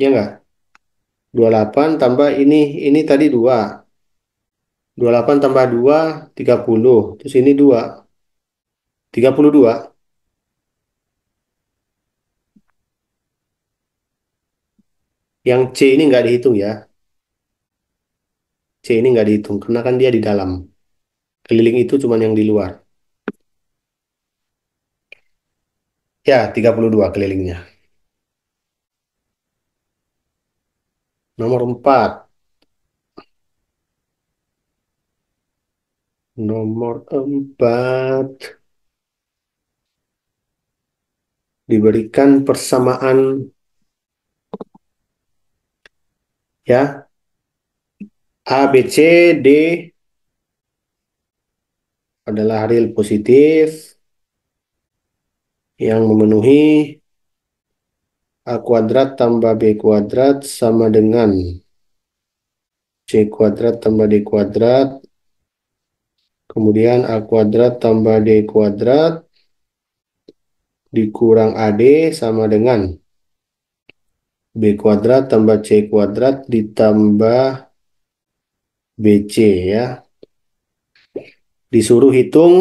Ya enggak? 28 tambah ini, ini tadi 2. 28 tambah 2, 30. Terus ini 2. 32. Yang C ini nggak dihitung ya. C ini nggak dihitung, karena kan dia di dalam. Keliling itu cuma yang di luar. Ya, 32 kelilingnya. Nomor 4. Nomor 4. Nomor 4. diberikan persamaan ya A B C D adalah real positif yang memenuhi A kuadrat tambah B kuadrat sama dengan C kuadrat tambah D kuadrat. Kemudian A kuadrat tambah D kuadrat dikurang AD sama dengan B kuadrat tambah C kuadrat ditambah BC ya. Disuruh hitung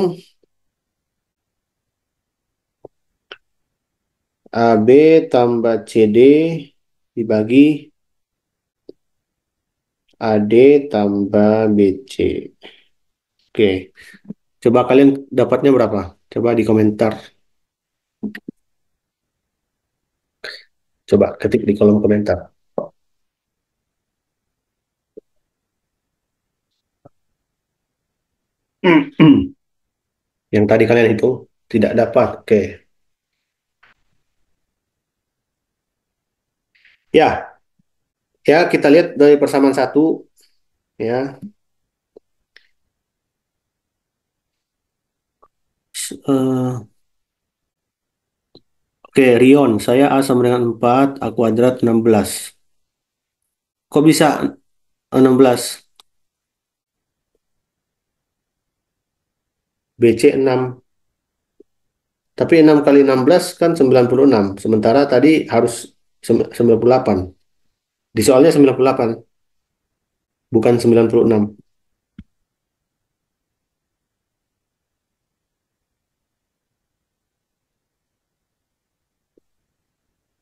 AB tambah CD dibagi AD tambah BC. Oke. Coba kalian dapatnya berapa? Coba di komentar. Coba ketik di kolom komentar. Hmm. yang tadi kalian hitung tidak dapat. Oke. Okay. Ya. Ya, kita lihat dari persamaan satu ya. Uh, Oke, Rion, saya A sama dengan 4, A kuadrat 16. Kok bisa 16? BC 6. Tapi 6 kali 16 kan 96. Sementara tadi harus 98. Di soalnya 98. Bukan 96.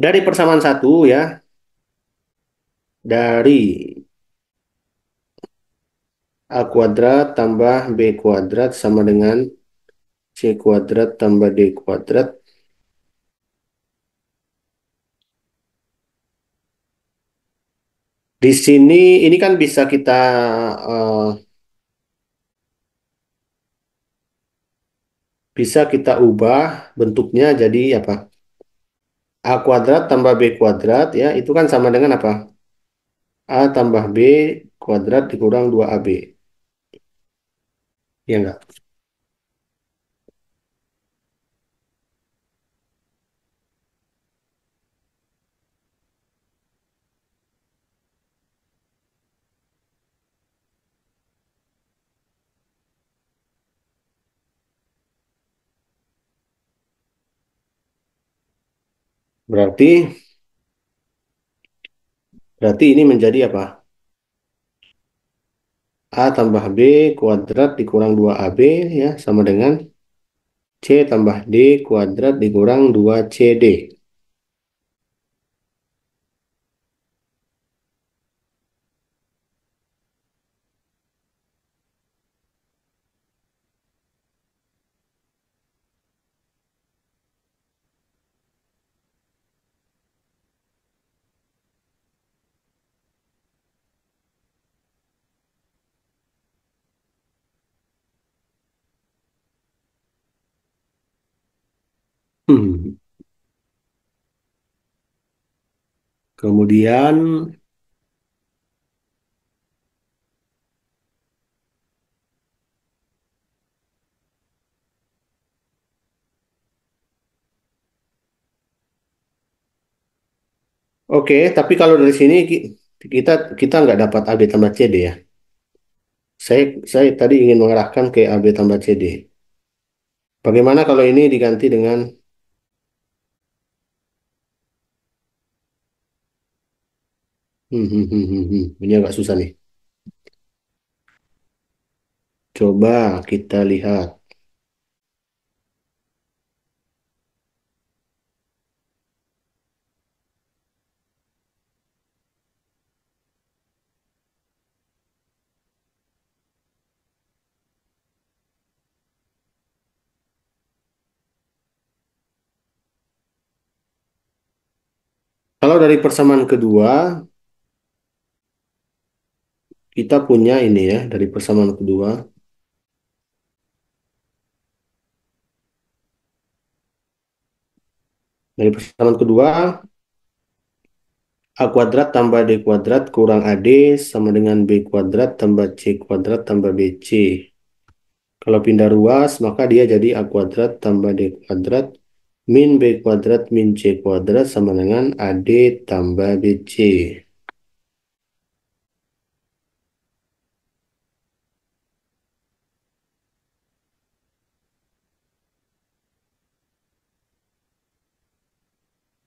dari persamaan satu ya dari A kuadrat tambah B kuadrat sama dengan C kuadrat tambah D kuadrat. Di sini, ini kan bisa kita uh, bisa kita ubah bentuknya jadi apa? A kuadrat tambah B kuadrat ya itu kan sama dengan apa? A tambah B kuadrat dikurang 2AB. Ya enggak? Berarti berarti ini menjadi apa? A tambah B kuadrat dikurang 2AB ya sama dengan C tambah D kuadrat dikurang 2CD. Hmm. Kemudian Oke, tapi kalau dari sini kita kita nggak dapat AB tambah CD ya. Saya saya tadi ingin mengarahkan ke AB tambah CD. Bagaimana kalau ini diganti dengan Hmm, hmm, hmm, hmm, Ini agak susah nih. Coba kita lihat. Kalau dari persamaan kedua, kita punya ini ya dari persamaan kedua. Dari persamaan kedua, A kuadrat tambah D kuadrat kurang AD sama dengan B kuadrat tambah C kuadrat tambah BC. Kalau pindah ruas, maka dia jadi A kuadrat tambah D kuadrat min B kuadrat min C kuadrat sama dengan AD tambah BC.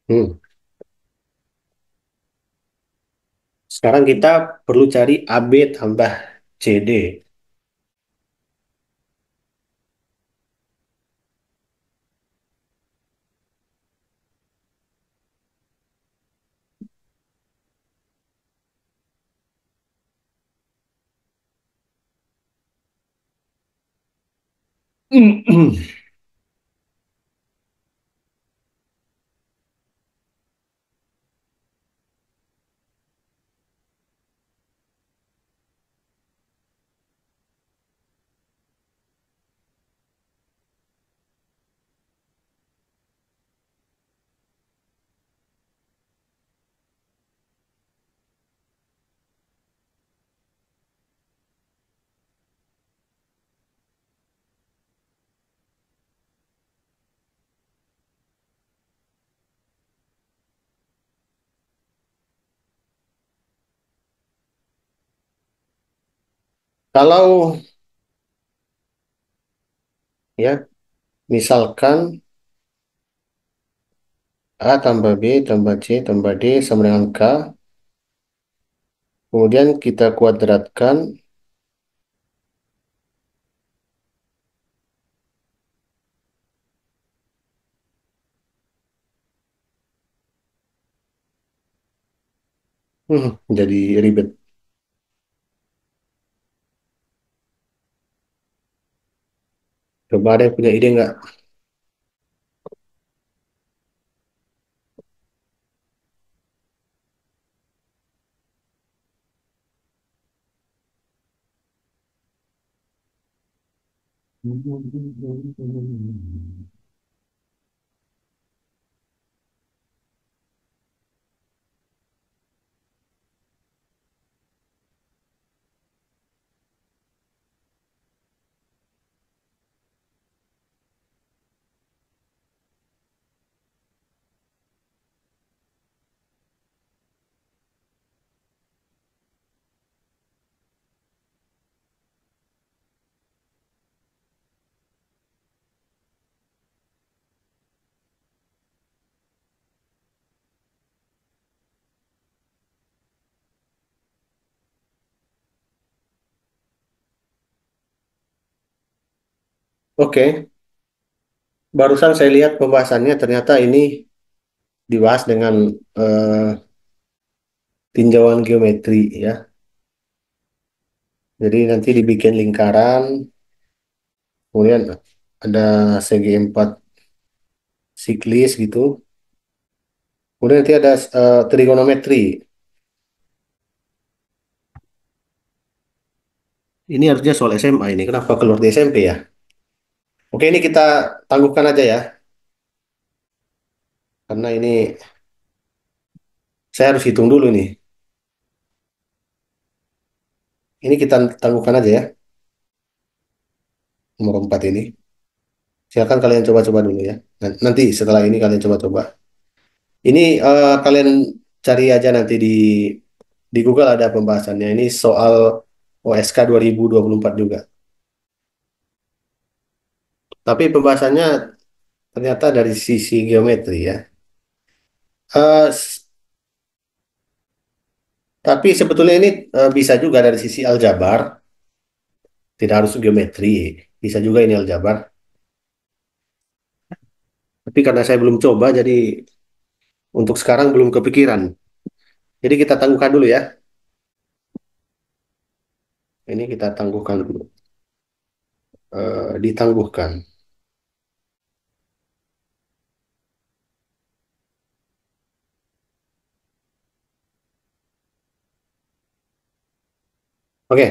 Hmm. Sekarang kita perlu cari AB tambah CD. Mm-hmm. *clears throat* Kalau ya misalkan A tambah B tambah C tambah D sama dengan K. Kemudian kita kuadratkan. Hmm, jadi ribet. Coba ada yang punya ide enggak? Terima hmm. kasih. Oke, barusan saya lihat pembahasannya ternyata ini dibahas dengan eh, tinjauan geometri ya. Jadi nanti dibikin lingkaran, kemudian ada segi empat siklis gitu. Kemudian nanti ada eh, trigonometri. Ini harusnya soal SMA ini. Kenapa keluar di SMP ya? Oke, ini kita tangguhkan aja ya. Karena ini saya harus hitung dulu nih. Ini kita tangguhkan aja ya. Nomor 4 ini. Silakan kalian coba-coba dulu ya. Nanti setelah ini kalian coba-coba. Ini uh, kalian cari aja nanti di di Google ada pembahasannya. Ini soal OSK 2024 juga. Tapi pembahasannya ternyata dari sisi geometri ya. Uh, tapi sebetulnya ini uh, bisa juga dari sisi aljabar, tidak harus geometri, bisa juga ini aljabar. Tapi karena saya belum coba, jadi untuk sekarang belum kepikiran. Jadi kita tangguhkan dulu ya. Ini kita tangguhkan dulu. Uh, ditangguhkan. Oke,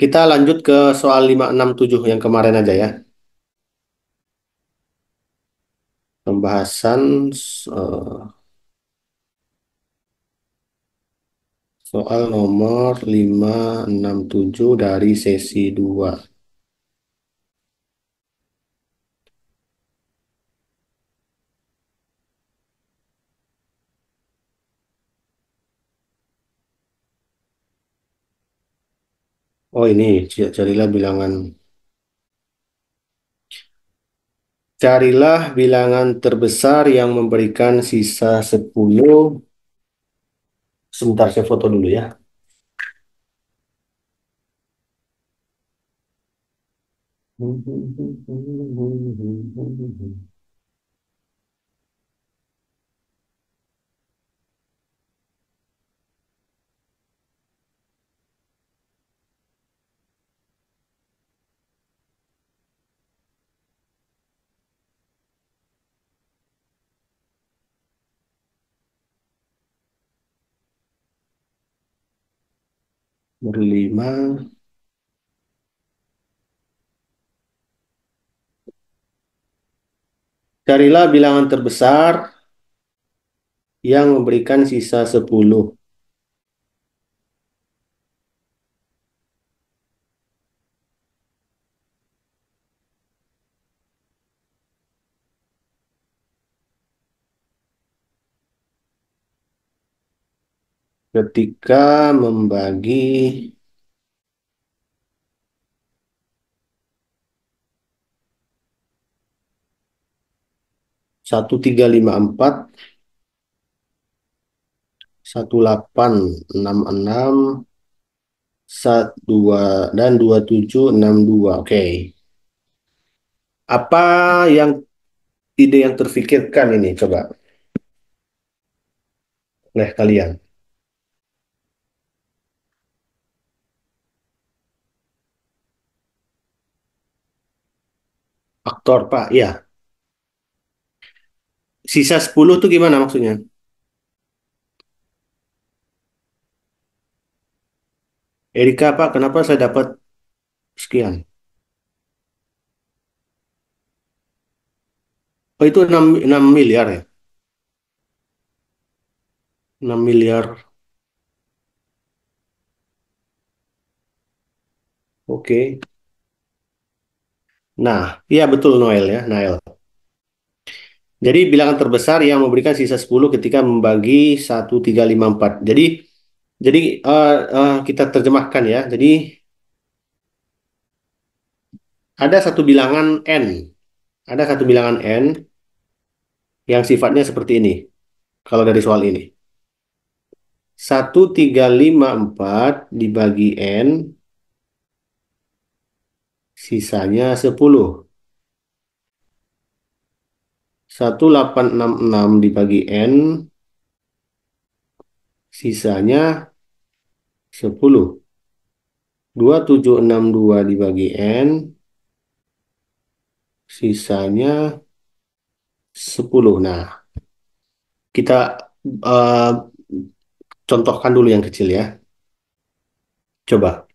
kita lanjut ke soal 567 yang kemarin aja ya. Pembahasan eh, soal nomor 567 dari sesi 2. Oh ini carilah bilangan Carilah bilangan terbesar yang memberikan sisa 10. Sebentar saya foto dulu ya. Mm-hmm. *laughs* berlima Carilah bilangan terbesar yang memberikan sisa 10. ketika membagi satu tiga lima empat satu delapan enam enam satu dua dan dua tujuh enam dua oke apa yang ide yang terfikirkan ini coba oleh kalian Aktor, Pak. Ya. Sisa 10 tuh gimana maksudnya? Erika, Pak, kenapa saya dapat sekian? Oh, itu 6, 6 miliar ya? 6 miliar. Oke. Nah, iya betul Noel ya, Nael. Jadi bilangan terbesar yang memberikan sisa 10 ketika membagi 1354. Jadi jadi uh, uh, kita terjemahkan ya. Jadi ada satu bilangan n. Ada satu bilangan n yang sifatnya seperti ini. Kalau dari soal ini. 1354 dibagi n Sisanya 10. 1866 dibagi N. Sisanya 10. 2762 dibagi N. Sisanya 10. Nah, kita uh, contohkan dulu yang kecil ya. Coba.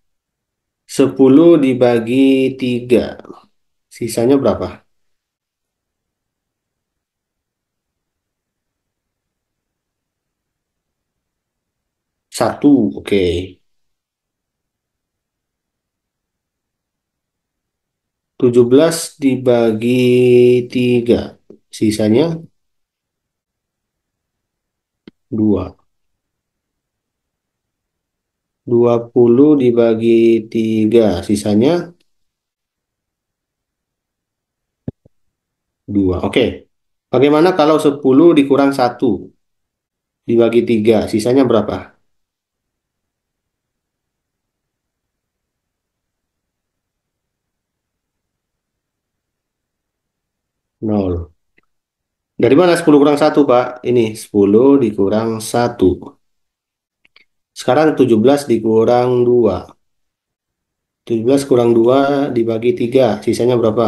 10 dibagi 3. Sisanya berapa? Satu, oke. Okay. Tujuh belas dibagi tiga, sisanya dua. Oke, 20 dibagi 3, sisanya 2. Oke. okay. Bagaimana kalau 10 dikurang 1 dibagi 3, sisanya berapa? Nol. Dari mana 10 kurang 1, Pak? Ini 10 dikurang 1. Sekarang 17 dikurang 2. 17 kurang 2 dibagi 3. Sisanya berapa?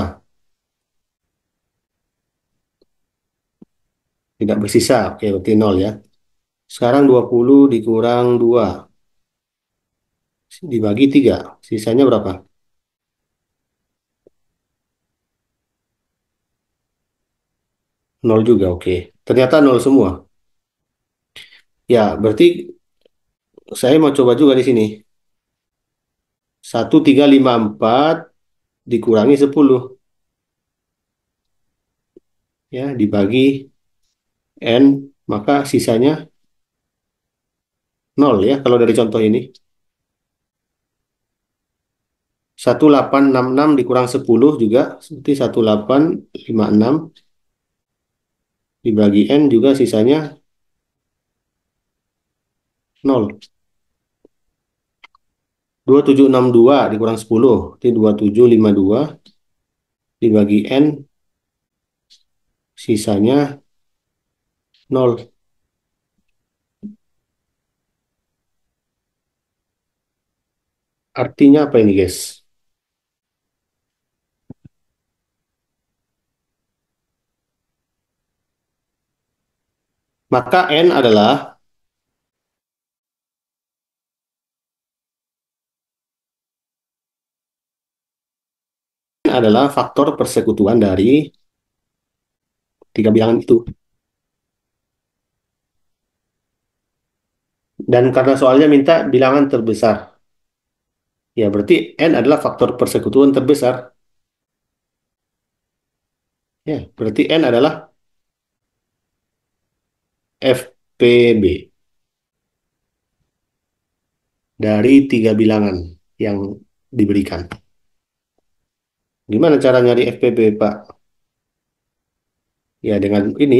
Tidak bersisa. Oke, berarti 0 ya. Sekarang 20 dikurang 2. Dibagi 3. Sisanya berapa? Nol juga, oke. Ternyata nol semua. Ya, berarti saya mau coba juga di sini. 1, 3, 5, 4 dikurangi 10. Ya, dibagi N, maka sisanya 0 ya, kalau dari contoh ini. 1866 dikurang 10 juga, seperti 1856 dibagi N juga sisanya 0. 2762 dikurang 10, Jadi 2752 dibagi N, sisanya 0. Artinya apa ini guys? Maka N adalah adalah faktor persekutuan dari tiga bilangan itu. Dan karena soalnya minta bilangan terbesar. Ya, berarti N adalah faktor persekutuan terbesar. Ya, berarti N adalah FPB dari tiga bilangan yang diberikan. Gimana cara nyari FPB, Pak? Ya, dengan ini.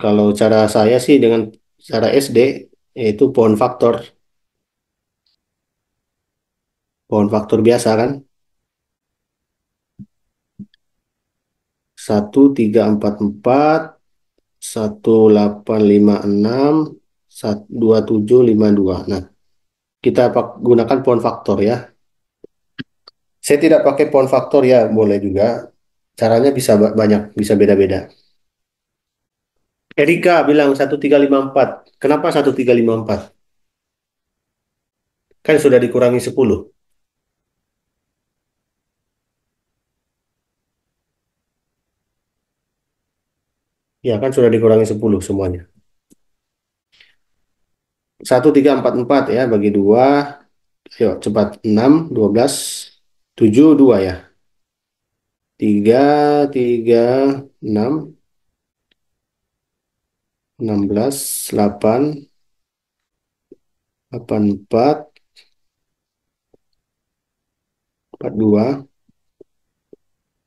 Kalau cara saya sih dengan cara SD, yaitu pohon faktor. Pohon faktor biasa kan? tujuh lima dua. Nah, kita gunakan pohon faktor ya. Saya tidak pakai pohon faktor ya, boleh juga. Caranya bisa banyak, bisa beda-beda. Erika bilang 1354. Kenapa 1354? Kan sudah dikurangi 10. Ya kan sudah dikurangi 10 semuanya. 1344 ya bagi 2. Ayo cepat 6, 12, tujuh dua ya tiga tiga enam enam belas delapan delapan empat empat dua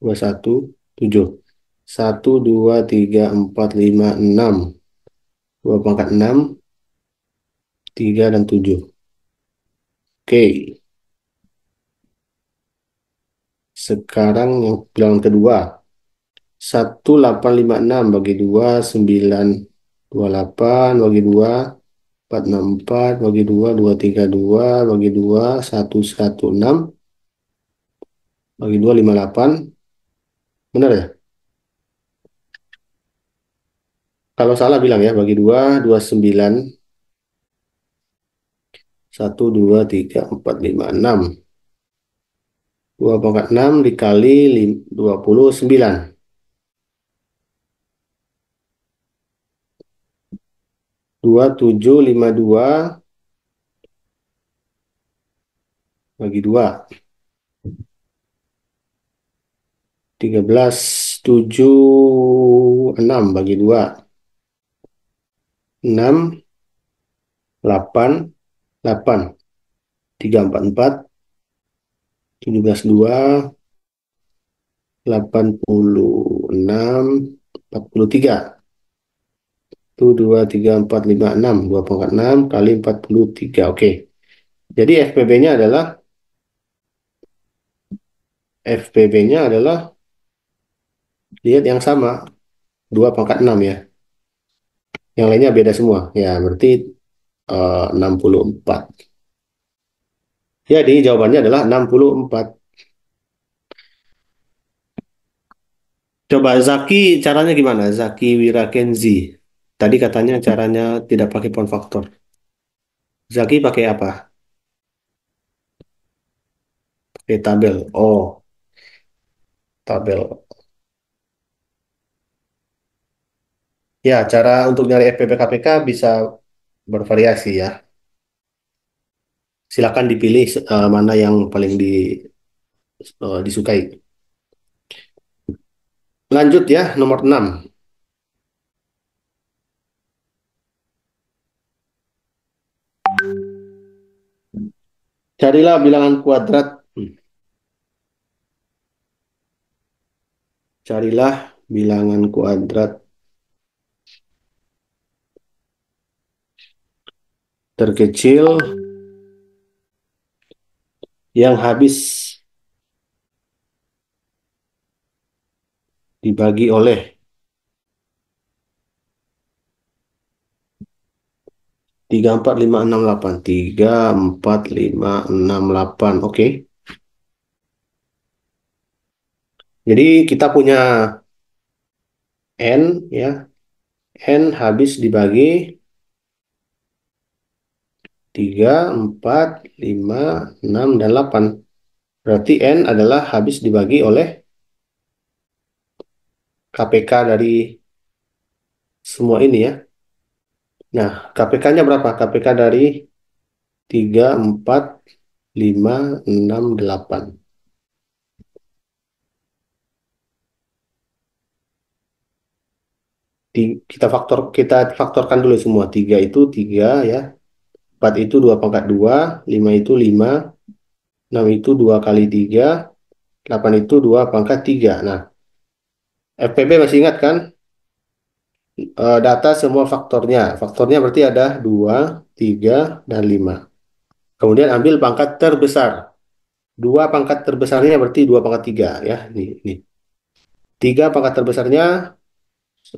dua satu tujuh satu dua tiga empat lima enam dua pangkat enam tiga dan tujuh oke okay. Sekarang yang bilangan kedua. 1856 bagi 2, 928 bagi 2, 464 bagi 2, 232 bagi 2, 116 bagi 2, 58. Benar ya? Kalau salah bilang ya, bagi 2, 29, 1, 2, 3, 4, 5, 6. 2 pangkat 6 dikali 29. dua tujuh lima dua bagi dua tiga belas tujuh enam bagi dua enam delapan delapan tiga empat empat 17 2 86 43 1, 2, 3, 4, 5, 6 2 4, 6 kali 43 oke okay. jadi FPB nya adalah FPB nya adalah lihat yang sama 2 pangkat 6 ya yang lainnya beda semua ya berarti eh, uh, 64 jadi ya, jawabannya adalah 64. Coba Zaki caranya gimana? Zaki Wirakenzi. Tadi katanya caranya tidak pakai pound factor. Zaki pakai apa? Pakai tabel. Oh. Tabel. Ya, cara untuk nyari FPP KPK bisa bervariasi ya silakan dipilih uh, mana yang paling di uh, disukai. Lanjut ya, nomor 6. Carilah bilangan kuadrat. Hmm. Carilah bilangan kuadrat terkecil yang habis dibagi oleh tiga empat lima enam delapan tiga empat lima enam delapan oke jadi kita punya n ya n habis dibagi 3, 4, 5, 6, dan 8. Berarti N adalah habis dibagi oleh KPK dari semua ini ya. Nah, KPK-nya berapa? KPK dari 3, 4, 5, 6, 8. Di, kita faktor kita faktorkan dulu semua tiga itu tiga ya 4 itu 2 pangkat 2, 5 itu 5, 6 itu 2 kali 3, 8 itu 2 pangkat 3. Nah, FPB masih ingat kan? E, data semua faktornya. Faktornya berarti ada 2, 3, dan 5. Kemudian ambil pangkat terbesar. 2 pangkat terbesarnya berarti 2 pangkat 3 ya. Ini, ini. 3 pangkat terbesarnya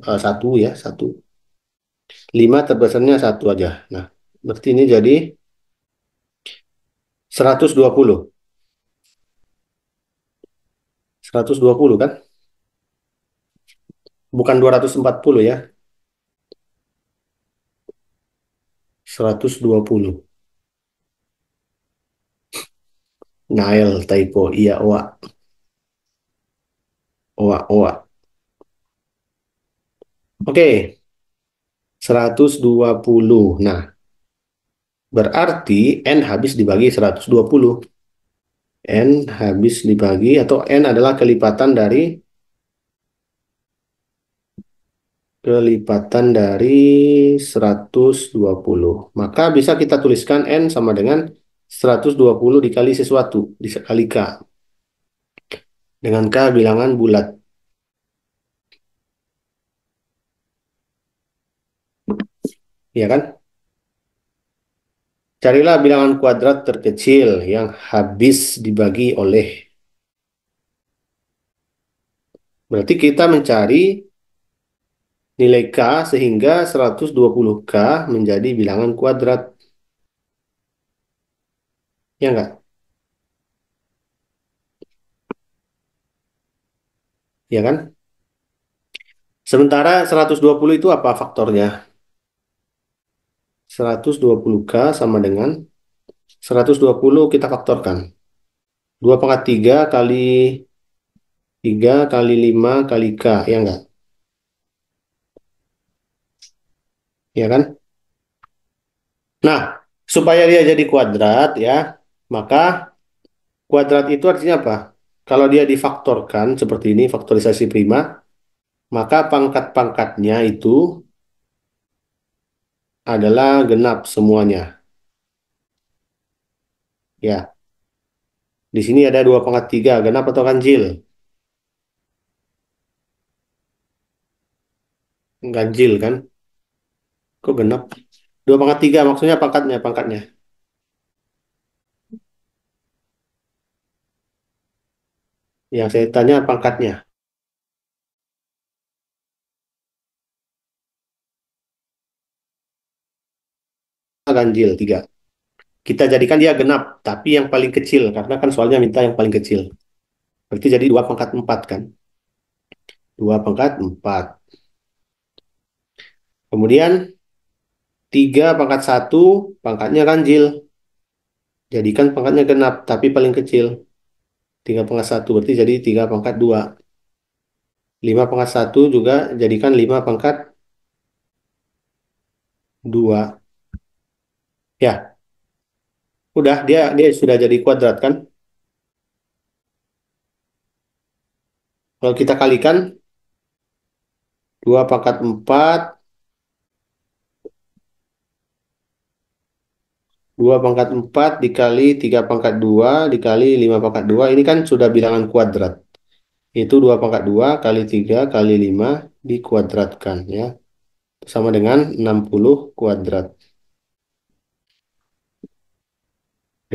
1 e, ya, 1. 5 terbesarnya 1 aja. Nah, Berarti ini jadi 120. 120 kan? Bukan 240 ya. 120. Nail typo iya oa oa oa oke okay. 120 nah Berarti N habis dibagi 120. N habis dibagi atau N adalah kelipatan dari kelipatan dari 120. Maka bisa kita tuliskan N sama dengan 120 dikali sesuatu, dikali K. Dengan K bilangan bulat. Iya kan? Carilah bilangan kuadrat terkecil yang habis dibagi oleh. Berarti kita mencari nilai K sehingga 120K menjadi bilangan kuadrat. Ya enggak? Ya kan? Sementara 120 itu apa faktornya? 120K sama dengan 120 kita faktorkan. 2 pangkat 3 kali 3 kali 5 kali K, ya enggak? Ya kan? Nah, supaya dia jadi kuadrat ya, maka kuadrat itu artinya apa? Kalau dia difaktorkan seperti ini, faktorisasi prima, maka pangkat-pangkatnya itu adalah genap semuanya. Ya. Di sini ada dua pangkat tiga, genap atau ganjil? Ganjil kan? Kok genap? Dua pangkat tiga maksudnya pangkatnya, pangkatnya. Yang saya tanya pangkatnya. ganjil tiga kita jadikan dia genap tapi yang paling kecil karena kan soalnya minta yang paling kecil berarti jadi dua pangkat empat kan dua pangkat empat kemudian tiga pangkat satu pangkatnya ganjil jadikan pangkatnya genap tapi paling kecil tiga pangkat satu berarti jadi tiga pangkat dua 5 pangkat 1 juga jadikan 5 pangkat 2. Ya, udah dia dia sudah jadi kuadrat kan? Kalau kita kalikan 2 pangkat 4 2 pangkat 4 dikali 3 pangkat 2 dikali 5 pangkat 2 ini kan sudah bilangan kuadrat itu 2 pangkat 2 kali 3 kali 5 dikuadratkan ya sama dengan 60 kuadrat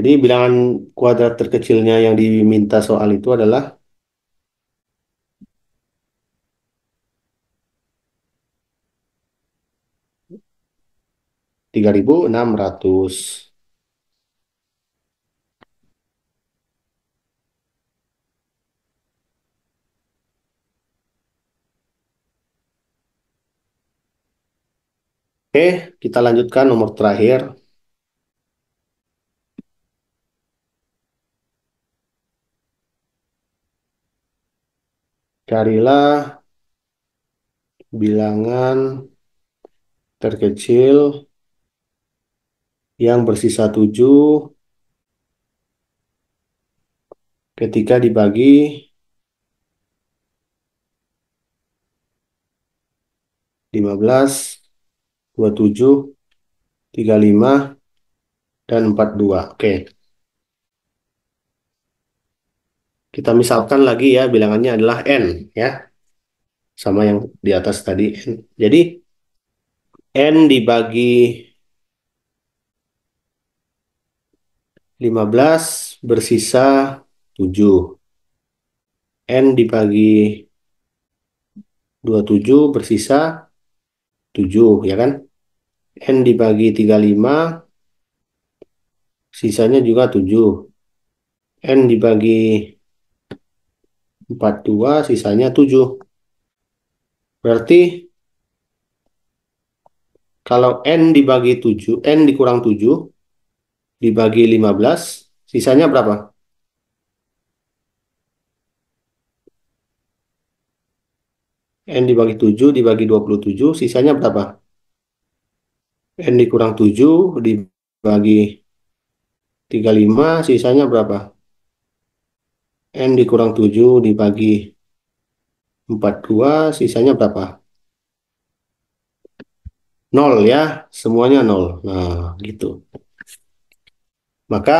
Jadi bilangan kuadrat terkecilnya yang diminta soal itu adalah tiga ribu enam ratus. Oke, kita lanjutkan nomor terakhir. Carilah bilangan terkecil yang bersisa 7 ketika dibagi lima belas, dua tujuh, tiga lima, dan empat dua. Oke. Okay. Kita misalkan lagi ya bilangannya adalah N ya. Sama yang di atas tadi N. Jadi N dibagi 15 bersisa 7. N dibagi 27 bersisa 7 ya kan N dibagi 35 sisanya juga 7 N dibagi 42, sisanya 7. Berarti kalau N dibagi 7, N dikurang 7, dibagi 15, sisanya berapa? N dibagi 7, dibagi 27, sisanya berapa? N dikurang 7, dibagi 35, sisanya berapa? N dikurang 7 dibagi 42, sisanya berapa? 0 ya, semuanya 0. Nah, gitu. Maka,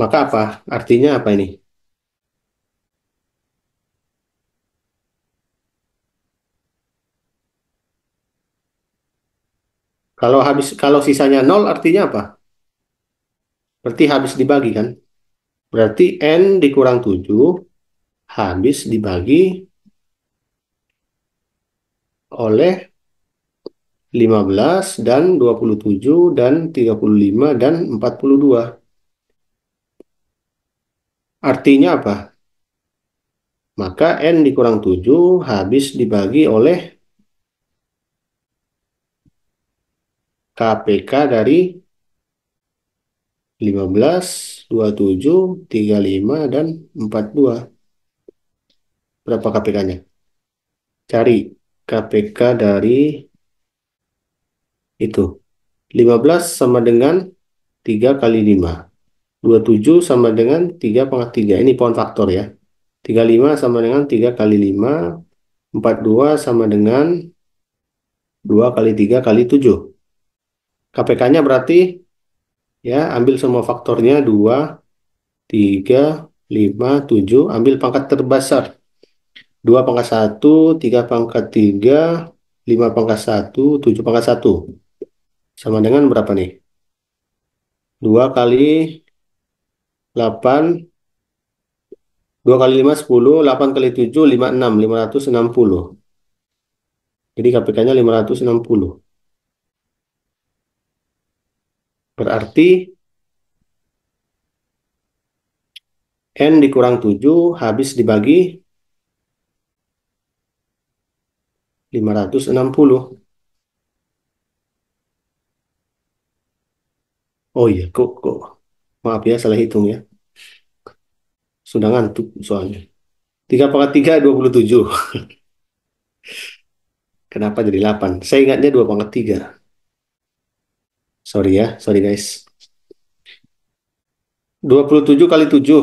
maka apa? Artinya apa ini? Kalau habis kalau sisanya 0 artinya apa? Berarti habis dibagi kan? Berarti N dikurang 7 habis dibagi oleh 15 dan 27 dan 35 dan 42. Artinya apa? Maka N dikurang 7 habis dibagi oleh KPK dari 15, 27, 35, dan 42. Berapa KPK-nya? Cari KPK dari itu. 15 sama dengan 3 kali 5. 27 sama dengan 3 pangkat 3. Ini pohon faktor ya. 35 sama dengan 3 kali 5. 42 sama dengan 2 kali 3 kali 7. KPK-nya berarti ya ambil semua faktornya 2 3 5 7 ambil pangkat terbesar 2 pangkat 1 3 pangkat 3 5 pangkat 1 7 pangkat 1 sama dengan berapa nih 2 kali 8 2 kali 5 10 8 kali 7 56 560 jadi KPK-nya 560 Berarti N dikurang 7 habis dibagi 560. Oh iya, kok, kok. Maaf ya, salah hitung ya. Sudah ngantuk soalnya. 3 pangkat 3, 27. Kenapa jadi 8? Saya ingatnya 2 per 3. Sorry ya, sorry guys. 27 kali 7.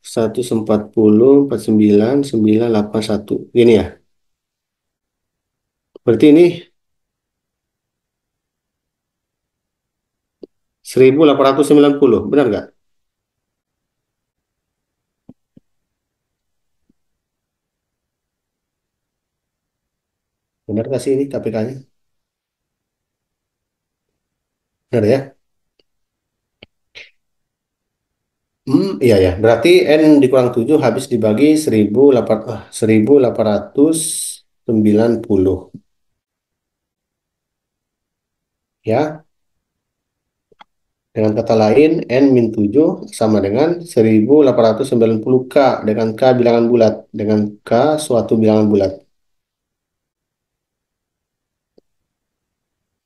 140, 49, 981. Gini ya. Berarti ini 1890, benar nggak? Benar nggak sih ini KPK-nya? Benar ya? Hmm, iya ya. Berarti N dikurang 7 habis dibagi eh, ratus sembilan 1890. Ya. Dengan kata lain, N min 7 sama dengan 1890K dengan K bilangan bulat. Dengan K suatu bilangan bulat.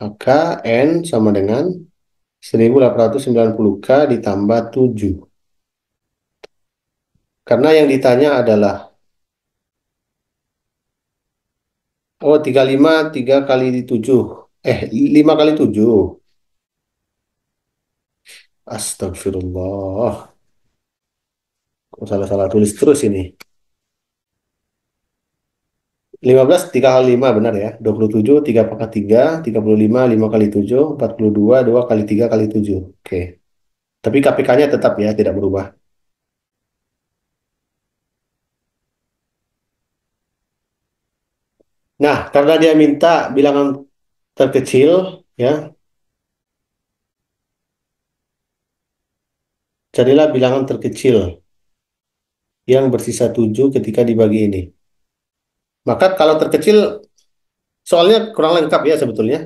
Maka N sama dengan 1890K ditambah 7. Karena yang ditanya adalah Oh, 35, 3 kali 7. Eh, 5 kali 7. Astagfirullah. Kok salah-salah tulis terus ini. 15 3 kali 5 benar ya. 27 3 pangkat 3, 35 5 kali 7, 42 2 kali 3 kali 7. Oke. Tapi KPK-nya tetap ya, tidak berubah. Nah, karena dia minta bilangan terkecil ya. carilah bilangan terkecil yang bersisa 7 ketika dibagi ini. Maka kalau terkecil, soalnya kurang lengkap ya sebetulnya.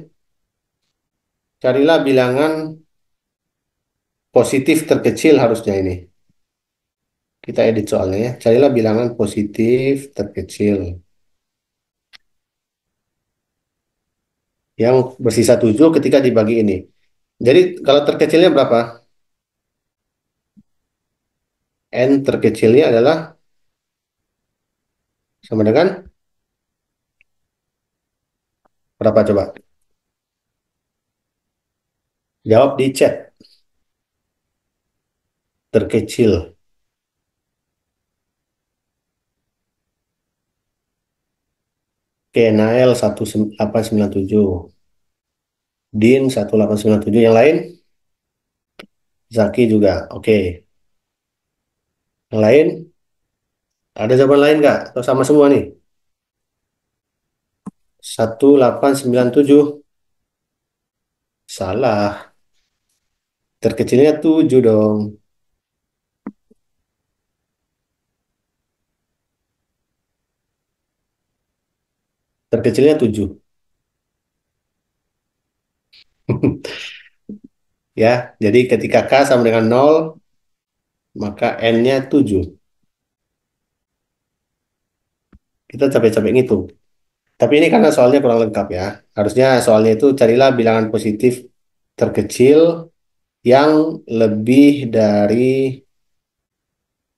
Carilah bilangan positif terkecil harusnya ini. Kita edit soalnya ya. Carilah bilangan positif terkecil. Yang bersisa 7 ketika dibagi ini. Jadi kalau terkecilnya berapa? N terkecilnya adalah sama dengan Berapa coba? Jawab di chat. Terkecil. Oke, Nael 1897. Din 1897. Yang lain? Zaki juga. Oke. Yang lain? Ada jawaban lain nggak? Atau sama semua nih? 1897. Salah. Terkecilnya 7 dong. Terkecilnya 7. *laughs* ya, jadi ketika K sama dengan 0, maka N-nya 7. Kita capek-capek ngitung. Tapi ini karena soalnya kurang lengkap ya. Harusnya soalnya itu carilah bilangan positif terkecil yang lebih dari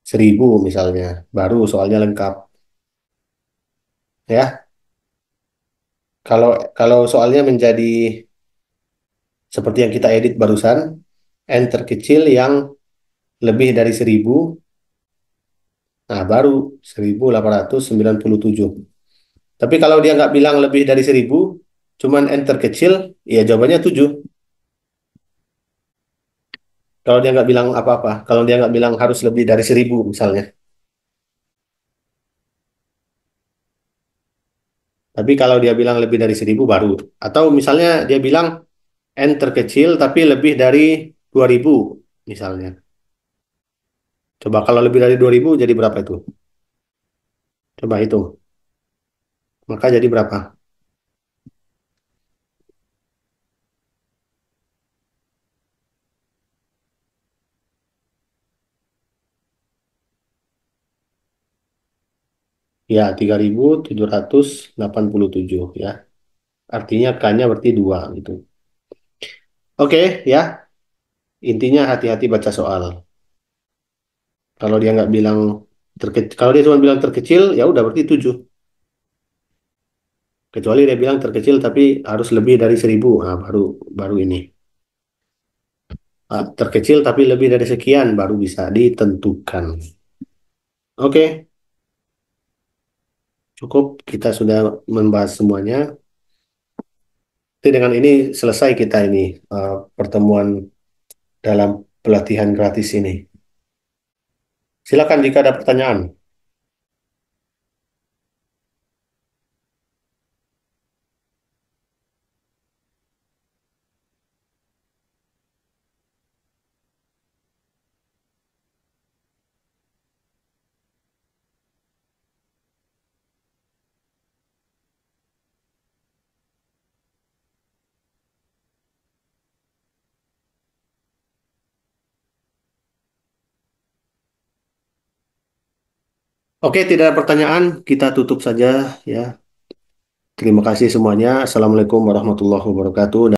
seribu misalnya. Baru soalnya lengkap. Ya. Kalau kalau soalnya menjadi seperti yang kita edit barusan, n terkecil yang lebih dari seribu, nah baru 1897. Tapi kalau dia nggak bilang lebih dari seribu, cuman enter kecil, ya jawabannya tujuh. Kalau dia nggak bilang apa-apa, kalau dia nggak bilang harus lebih dari seribu misalnya. Tapi kalau dia bilang lebih dari seribu baru. Atau misalnya dia bilang n terkecil tapi lebih dari dua ribu misalnya. Coba kalau lebih dari dua ribu jadi berapa itu? Coba hitung. Maka jadi berapa? Ya, 3787 ya. Artinya K-nya berarti 2 gitu. Oke, ya. Intinya hati-hati baca soal. Kalau dia nggak bilang terkecil, kalau dia cuma bilang terkecil, ya udah berarti 7 kecuali dia bilang terkecil tapi harus lebih dari seribu nah, baru baru ini ah, terkecil tapi lebih dari sekian baru bisa ditentukan oke okay. cukup kita sudah membahas semuanya jadi dengan ini selesai kita ini uh, pertemuan dalam pelatihan gratis ini silakan jika ada pertanyaan Oke, tidak ada pertanyaan, kita tutup saja ya. Terima kasih semuanya. Assalamualaikum warahmatullahi wabarakatuh.